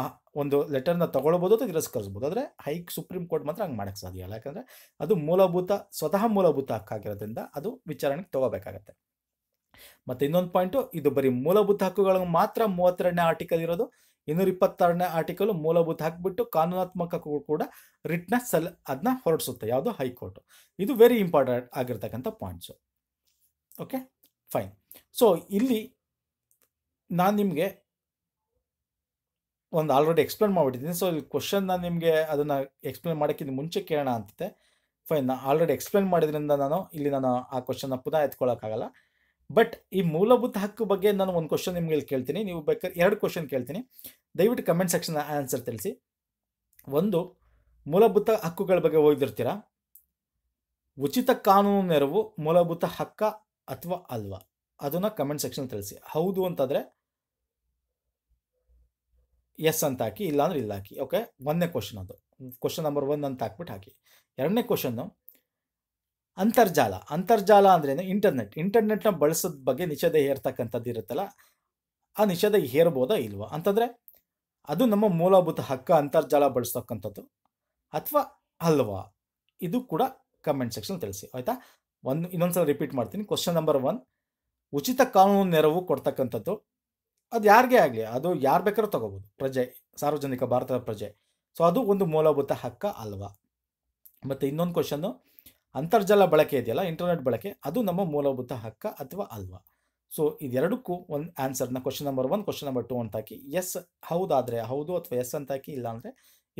ಒಂದು ಲೆಟರ್ನ ತಗೊಳ್ಬೋದು ಅಥವಾ ತಿರಸ್ಕರಿಸ್ಬೋದು ಆದರೆ ಹೈ ಸುಪ್ರೀಂ ಕೋರ್ಟ್ ಮಾತ್ರ ಹಂಗೆ ಮಾಡೋಕ್ಕೆ ಸಾಧ್ಯ ಇಲ್ಲ ಯಾಕಂದರೆ ಅದು ಮೂಲಭೂತ ಸ್ವತಃ ಮೂಲಭೂತ ಹಕ್ಕಾಗಿರೋದ್ರಿಂದ ಅದು ವಿಚಾರಣೆಗೆ ತಗೋಬೇಕಾಗತ್ತೆ ಮತ್ತು ಇನ್ನೊಂದು ಪಾಯಿಂಟು ಇದು ಬರೀ ಮೂಲಭೂತ ಹಕ್ಕುಗಳಿಗೆ ಮಾತ್ರ ಮೂವತ್ತೆರಡನೇ ಆರ್ಟಿಕಲ್ ಇರೋದು ಇನ್ನೂರ ಇಪ್ಪತ್ತಾರನೇ ಆರ್ಟಿಕಲ್ ಮೂಲಭೂತ ಹಾಕ್ಬಿಟ್ಟು ಕಾನೂನಾತ್ಮಕ ಹಕ್ಕುಗಳು ಕೂಡ ರಿಟ್ನ ಸಲ್ ಅದನ್ನ ಹೊರಡಿಸುತ್ತೆ ಯಾವುದು ಹೈಕೋರ್ಟ್ ಇದು ವೆರಿ ಇಂಪಾರ್ಟೆಂಟ್ ಆಗಿರ್ತಕ್ಕಂಥ ಪಾಯಿಂಟ್ಸು ಓಕೆ ಫೈನ್ ಸೊ ಇಲ್ಲಿ ನಾನು ನಿಮಗೆ ಒಂದು ಆಲ್ರೆಡಿ ಎಕ್ಸ್ಪ್ಲೇನ್ ಮಾಡಿಬಿಟ್ಟಿದ್ದೀನಿ ಸೊ ಇಲ್ಲಿ ಕ್ವಶನ್ ನಾನು ನಿಮಗೆ ಅದನ್ನು ಎಕ್ಸ್ಪ್ಲೇನ್ ಮಾಡೋಕ್ಕಿಂತ ಮುಂಚೆ ಕೇಳೋಣ ಅಂತಿದೆ ಫೈನ್ ಆಲ್ರೆಡಿ ಎಕ್ಸ್ಪ್ಲೇನ್ ಮಾಡಿದ್ರಿಂದ ನಾನು ಇಲ್ಲಿ ನಾನು ಆ ಕ್ವಶನ್ನ ಪುನಃ ಎತ್ಕೊಳ್ಳೋಕ್ಕಾಗಲ್ಲ ಬಟ್ ಈ ಮೂಲಭೂತ ಹಕ್ಕು ಬಗ್ಗೆ ನಾನು ಒಂದು ಕ್ವಶನ್ ನಿಮಗೆ ಇಲ್ಲಿ ಕೇಳ್ತೀನಿ ನೀವು ಬೇಕಾದ್ರೆ ಎರಡು ಕ್ವಶನ್ ಕೇಳ್ತೀನಿ ದಯವಿಟ್ಟು ಕಮೆಂಟ್ ಸೆಕ್ಷನ್ ಆನ್ಸರ್ ತಿಳಿಸಿ ಒಂದು ಮೂಲಭೂತ ಹಕ್ಕುಗಳ ಬಗ್ಗೆ ಓದಿರ್ತೀರಾ ಉಚಿತ ಕಾನೂನು ನೆರವು ಮೂಲಭೂತ ಹಕ್ಕ ಅಥವಾ ಅಲ್ವಾ ಅದನ್ನು ಕಮೆಂಟ್ ಸೆಕ್ಷನ್ ತಿಳಿಸಿ ಹೌದು ಅಂತಂದರೆ ಎಸ್ ಅಂತ ಹಾಕಿ ಇಲ್ಲಾಂದ್ರೆ ಇಲ್ಲ ಹಾಕಿ ಓಕೆ ಒಂದನೇ ಕ್ವಶನ್ ಅದು ಕ್ವಶನ್ ನಂಬರ್ ಒನ್ ಅಂತ ಹಾಕ್ಬಿಟ್ಟು ಹಾಕಿ ಎರಡನೇ ಕ್ವಶನ್ನು ಅಂತರ್ಜಾಲ ಅಂತರ್ಜಾಲ ಅಂದ್ರೇನು ಇಂಟರ್ನೆಟ್ ಇಂಟರ್ನೆಟ್ನ ಬಳಸೋದ್ ಬಗ್ಗೆ ನಿಷೇಧ ಹೇರ್ತಕ್ಕಂಥದ್ದು ಇರುತ್ತಲ್ಲ ಆ ನಿಷೇಧ ಹೇರ್ಬೋದಾ ಇಲ್ವಾ ಅಂತಂದರೆ ಅದು ನಮ್ಮ ಮೂಲಭೂತ ಹಕ್ಕ ಅಂತರ್ಜಾಲ ಬಳಸ್ತಕ್ಕಂಥದ್ದು ಅಥವಾ ಅಲ್ವಾ ಇದು ಕೂಡ ಕಮೆಂಟ್ ಸೆಕ್ಷನ್ ತಿಳಿಸಿ ಆಯಿತಾ ಒಂದು ಇನ್ನೊಂದು ಸಲ ರಿಪೀಟ್ ಮಾಡ್ತೀನಿ ಕ್ವಶನ್ ನಂಬರ್ ಒನ್ ಉಚಿತ ಕಾನೂನು ನೆರವು ಕೊಡ್ತಕ್ಕಂಥದ್ದು ಅದು ಯಾರಿಗೆ ಆಗಲಿ ಅದು ಯಾರು ಬೇಕಾದ್ರೂ ತಗೋಬೋದು ಪ್ರಜೆ ಸಾರ್ವಜನಿಕ ಭಾರತದ ಪ್ರಜೆ ಸೊ ಅದು ಒಂದು ಮೂಲಭೂತ ಹಕ್ಕ ಅಲ್ವಾ ಮತ್ತು ಇನ್ನೊಂದು ಕ್ವಶನ್ನು ಅಂತರ್ಜಾಲ ಬಳಕೆ ಇದೆಯಲ್ಲ ಇಂಟರ್ನೆಟ್ ಬಳಕೆ ಅದು ನಮ್ಮ ಮೂಲಭೂತ ಹಕ್ಕ ಅಥವಾ ಅಲ್ವಾ ಸೊ ಇದೆರಡಕ್ಕೂ ಒಂದು ಆನ್ಸರ್ನ question number one question number two ಅಂತ ಹಾಕಿ ಎಸ್ ಹೌದಾದರೆ ಹೌದು ಅಥವಾ ಎಸ್ ಅಂತ ಹಾಕಿ ಇಲ್ಲ ಅಂದರೆ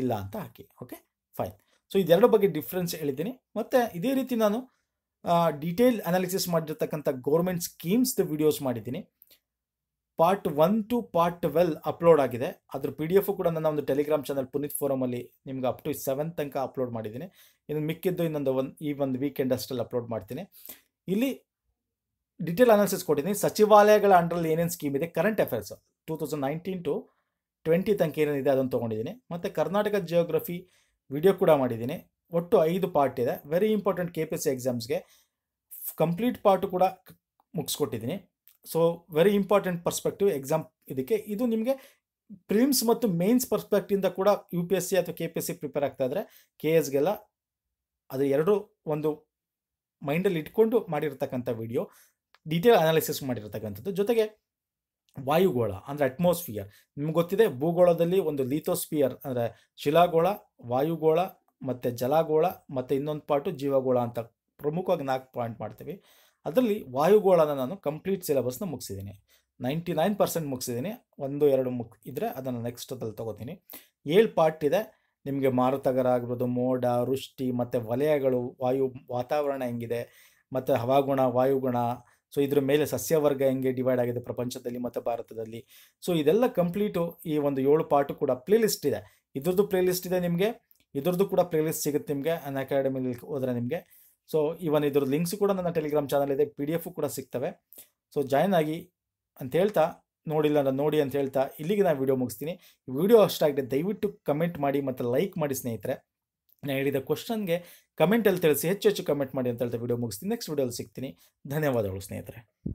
ಇಲ್ಲ ಅಂತ ಹಾಕಿ ಓಕೆ ಫೈನ್ ಸೊ ಇದೆರಡು ಬಗ್ಗೆ ಡಿಫ್ರೆನ್ಸ್ ಹೇಳಿದ್ದೀನಿ ಮತ್ತು ಇದೇ ರೀತಿ ನಾನು ಡೀಟೇಲ್ ಅನಾಲಿಸಿಸ್ ಮಾಡಿರ್ತಕ್ಕಂಥ ಗೌರ್ಮೆಂಟ್ ಸ್ಕೀಮ್ಸ್ದು ವಿಡಿಯೋಸ್ ಮಾಡಿದ್ದೀನಿ part one to part twelve upload ಆಗಿದೆ ಅದ್ರ ಪಿ ಡಿ ಎಫ್ ಕೂಡ ನನ್ನ ಒಂದು ಟೆಲಿಗ್ರಾಮ್ ಚಾನಲ್ ಪುನೀತ್ ಫೋರಮಲ್ಲಿ ನಿಮ್ಗೆ ಅಪ್ ಟು ಸೆವೆನ್ ತನಕ ಅಪ್ಲೋಡ್ ಮಾಡಿದ್ದೀನಿ ಇನ್ನು ಮಿಕ್ಕಿದ್ದು ಇನ್ನೊಂದು ಒಂದು ಈ ಒಂದು ವೀಕೆಂಡ್ ಅಷ್ಟಲ್ಲಿ ಅಪ್ಲೋಡ್ ಮಾಡ್ತೀನಿ ಇಲ್ಲಿ ಡಿಟೇಲ್ ಅನಾಲಿಸಿಸ್ ಕೊಟ್ಟಿದ್ದೀನಿ ಸಚಿವಾಲಯಗಳ ಅಂಡ್ರಲ್ಲಿ ಏನೇನು ಸ್ಕೀಮ್ ಇದೆ current affairs two thousand nineteen to twenty ತನಕ ಏನೇನಿದೆ ಅದನ್ನು ತೊಗೊಂಡಿದ್ದೀನಿ ಮತ್ತು ಕರ್ನಾಟಕ ಜಿಯೋಗ್ರಫಿ ವಿಡಿಯೋ ಕೂಡ ಮಾಡಿದ್ದೀನಿ ಒಟ್ಟು ಐದು ಪಾರ್ಟ್ ಇದೆ very important K P S C ಎಕ್ಸಾಮ್ಸ್ಗೆ ಕಂಪ್ಲೀಟ್ ಪಾರ್ಟು ಕೂಡ ಮುಗಿಸ್ಕೊಟ್ಟಿದ್ದೀನಿ so very important perspective exam ಇದಕ್ಕೆ ಇದು ನಿಮಗೆ ಪ್ರಿಮ್ಸ್ ಮತ್ತು ಮೇನ್ಸ್ ಪರ್ಸ್ಪೆಕ್ಟಿಂದ ಕೂಡ ಯು ಪಿ ಎಸ್ ಸಿ ಅಥವಾ K P S C prepare ಆಗ್ತಾ ಇದ್ದರೆ ಕೆ ಎಸ್ಗೆಲ್ಲ ಅದು ಎರಡು ಒಂದು ಮೈಂಡಲ್ಲಿ ಇಟ್ಕೊಂಡು ಮಾಡಿರ್ತಕ್ಕಂಥ ವಿಡಿಯೋ ಡೀಟೇಲ್ ಅನಾಲಿಸಿಸ್ ಮಾಡಿರ್ತಕ್ಕಂಥದ್ದು ಜೊತೆಗೆ ವಾಯುಗೋಳ ಅಂದರೆ ಅಟ್ಮಾಸ್ಫಿಯರ್ ನಿಮ್ಗೆ ಗೊತ್ತಿದೆ ಭೂಗೋಳದಲ್ಲಿ ಒಂದು ಲೀಥೋಸ್ಫಿಯರ್ ಅಂದರೆ ಶಿಲಾಗೋಳ ವಾಯುಗೋಳ ಮತ್ತು ಜಲಗೋಳ ಮತ್ತು ಇನ್ನೊಂದು ಪಾರ್ಟು ಜೀವಗೋಳ ಅಂತ ಪ್ರಮುಖವಾಗಿ ನಾಲ್ಕು ಪಾಯಿಂಟ್ ಮಾಡ್ತೀವಿ ಅದರಲ್ಲಿ ವಾಯುಗೋಳನ ನಾನು ಕಂಪ್ಲೀಟ್ ಸಿಲೆಬಸ್ನ ಮುಗಿಸಿದ್ದೀನಿ ನೈಂಟಿ ನೈನ್ ಪರ್ಸೆಂಟ್ ಮುಗಿಸಿದ್ದೀನಿ ಒಂದು ಎರಡು ಮುಕ್ ಇದ್ದರೆ ಅದನ್ನು ನೆಕ್ಸ್ಟ್ ಅದ್ರಲ್ಲಿ ತೊಗೋತೀನಿ ಏಳು ಪಾರ್ಟ್ ಇದೆ ನಿಮಗೆ ಮಾರುತಗರ ಆಗ್ಬೋದು ಮೋಡ ವೃಷ್ಟಿ ಮತ್ತು ವಲಯಗಳು ವಾಯು ವಾತಾವರಣ ಹೆಂಗಿದೆ ಮತ್ತು ಹವಾಗುಣ ವಾಯುಗುಣ ಸೊ ಇದ್ರ ಮೇಲೆ ಸಸ್ಯವರ್ಗ ಹೆಂಗೆ ಡಿವೈಡ್ ಆಗಿದೆ ಪ್ರಪಂಚದಲ್ಲಿ ಮತ್ತು ಭಾರತದಲ್ಲಿ ಸೊ ಇದೆಲ್ಲ ಕಂಪ್ಲೀಟು ಈ ಒಂದು ಏಳು ಪಾರ್ಟು ಕೂಡ ಪ್ಲೇ ಲಿಸ್ಟ್ ಇದೆ ಇದ್ರದ್ದು ಪ್ಲೇ ಲಿಸ್ಟ್ ಇದೆ ನಿಮಗೆ ಇದ್ರದ್ದು ಕೂಡ ಪ್ಲೇ ಲಿಸ್ಟ್ ಸಿಗುತ್ತೆ ನಿಮಗೆ ಅನ್ ಅಕಾಡೆಮಿಲಿ ಹೋದರೆ ನಿಮಗೆ ಸೊ ಇವನ್ ಇದ್ರ ಲಿಂಕ್ಸ್ ಕೂಡ ನನ್ನ ಟೆಲಿಗ್ರಾಮ್ ಚಾನಲ್ ಇದೆ ಪಿ ಡಿ ಎಫ್ ಕೂಡ ಸಿಗ್ತವೆ ಸೊ ಜಾಯ್ನ್ ಆಗಿ ಅಂತ ಹೇಳ್ತಾ ನೋಡಿಲ್ಲ ನಾನು ನೋಡಿ ಅಂತ ಹೇಳ್ತಾ ಇಲ್ಲಿಗೆ ನಾನು ವಿಡಿಯೋ ಮುಗಿಸ್ತೀನಿ ವಿಡಿಯೋ ಅಷ್ಟಾಗಿದೆ ದಯವಿಟ್ಟು ಕಮೆಂಟ್ ಮಾಡಿ ಮತ್ತು ಲೈಕ್ ಮಾಡಿ ಸ್ನೇಹಿತರೆ ನಾನು ಹೇಳಿದ ಕ್ವಶನ್ಗೆ ಕಮೆಂಟಲ್ಲಿ ತಿಳಿಸಿ ಹೆಚ್ಚು ಹೆಚ್ಚು ಕಮೆಂಟ್ ಮಾಡಿ ಅಂತ ಹೇಳ್ತಾ ವಿಡಿಯೋ ಮುಗಿಸ್ತೀನಿ ನೆಕ್ಸ್ಟ್ ವಿಡಿಯೋಲ್ಲಿ ಸಿಗ್ತೀನಿ ಧನ್ಯವಾದಗಳು ಸ್ನೇಹಿತರೆ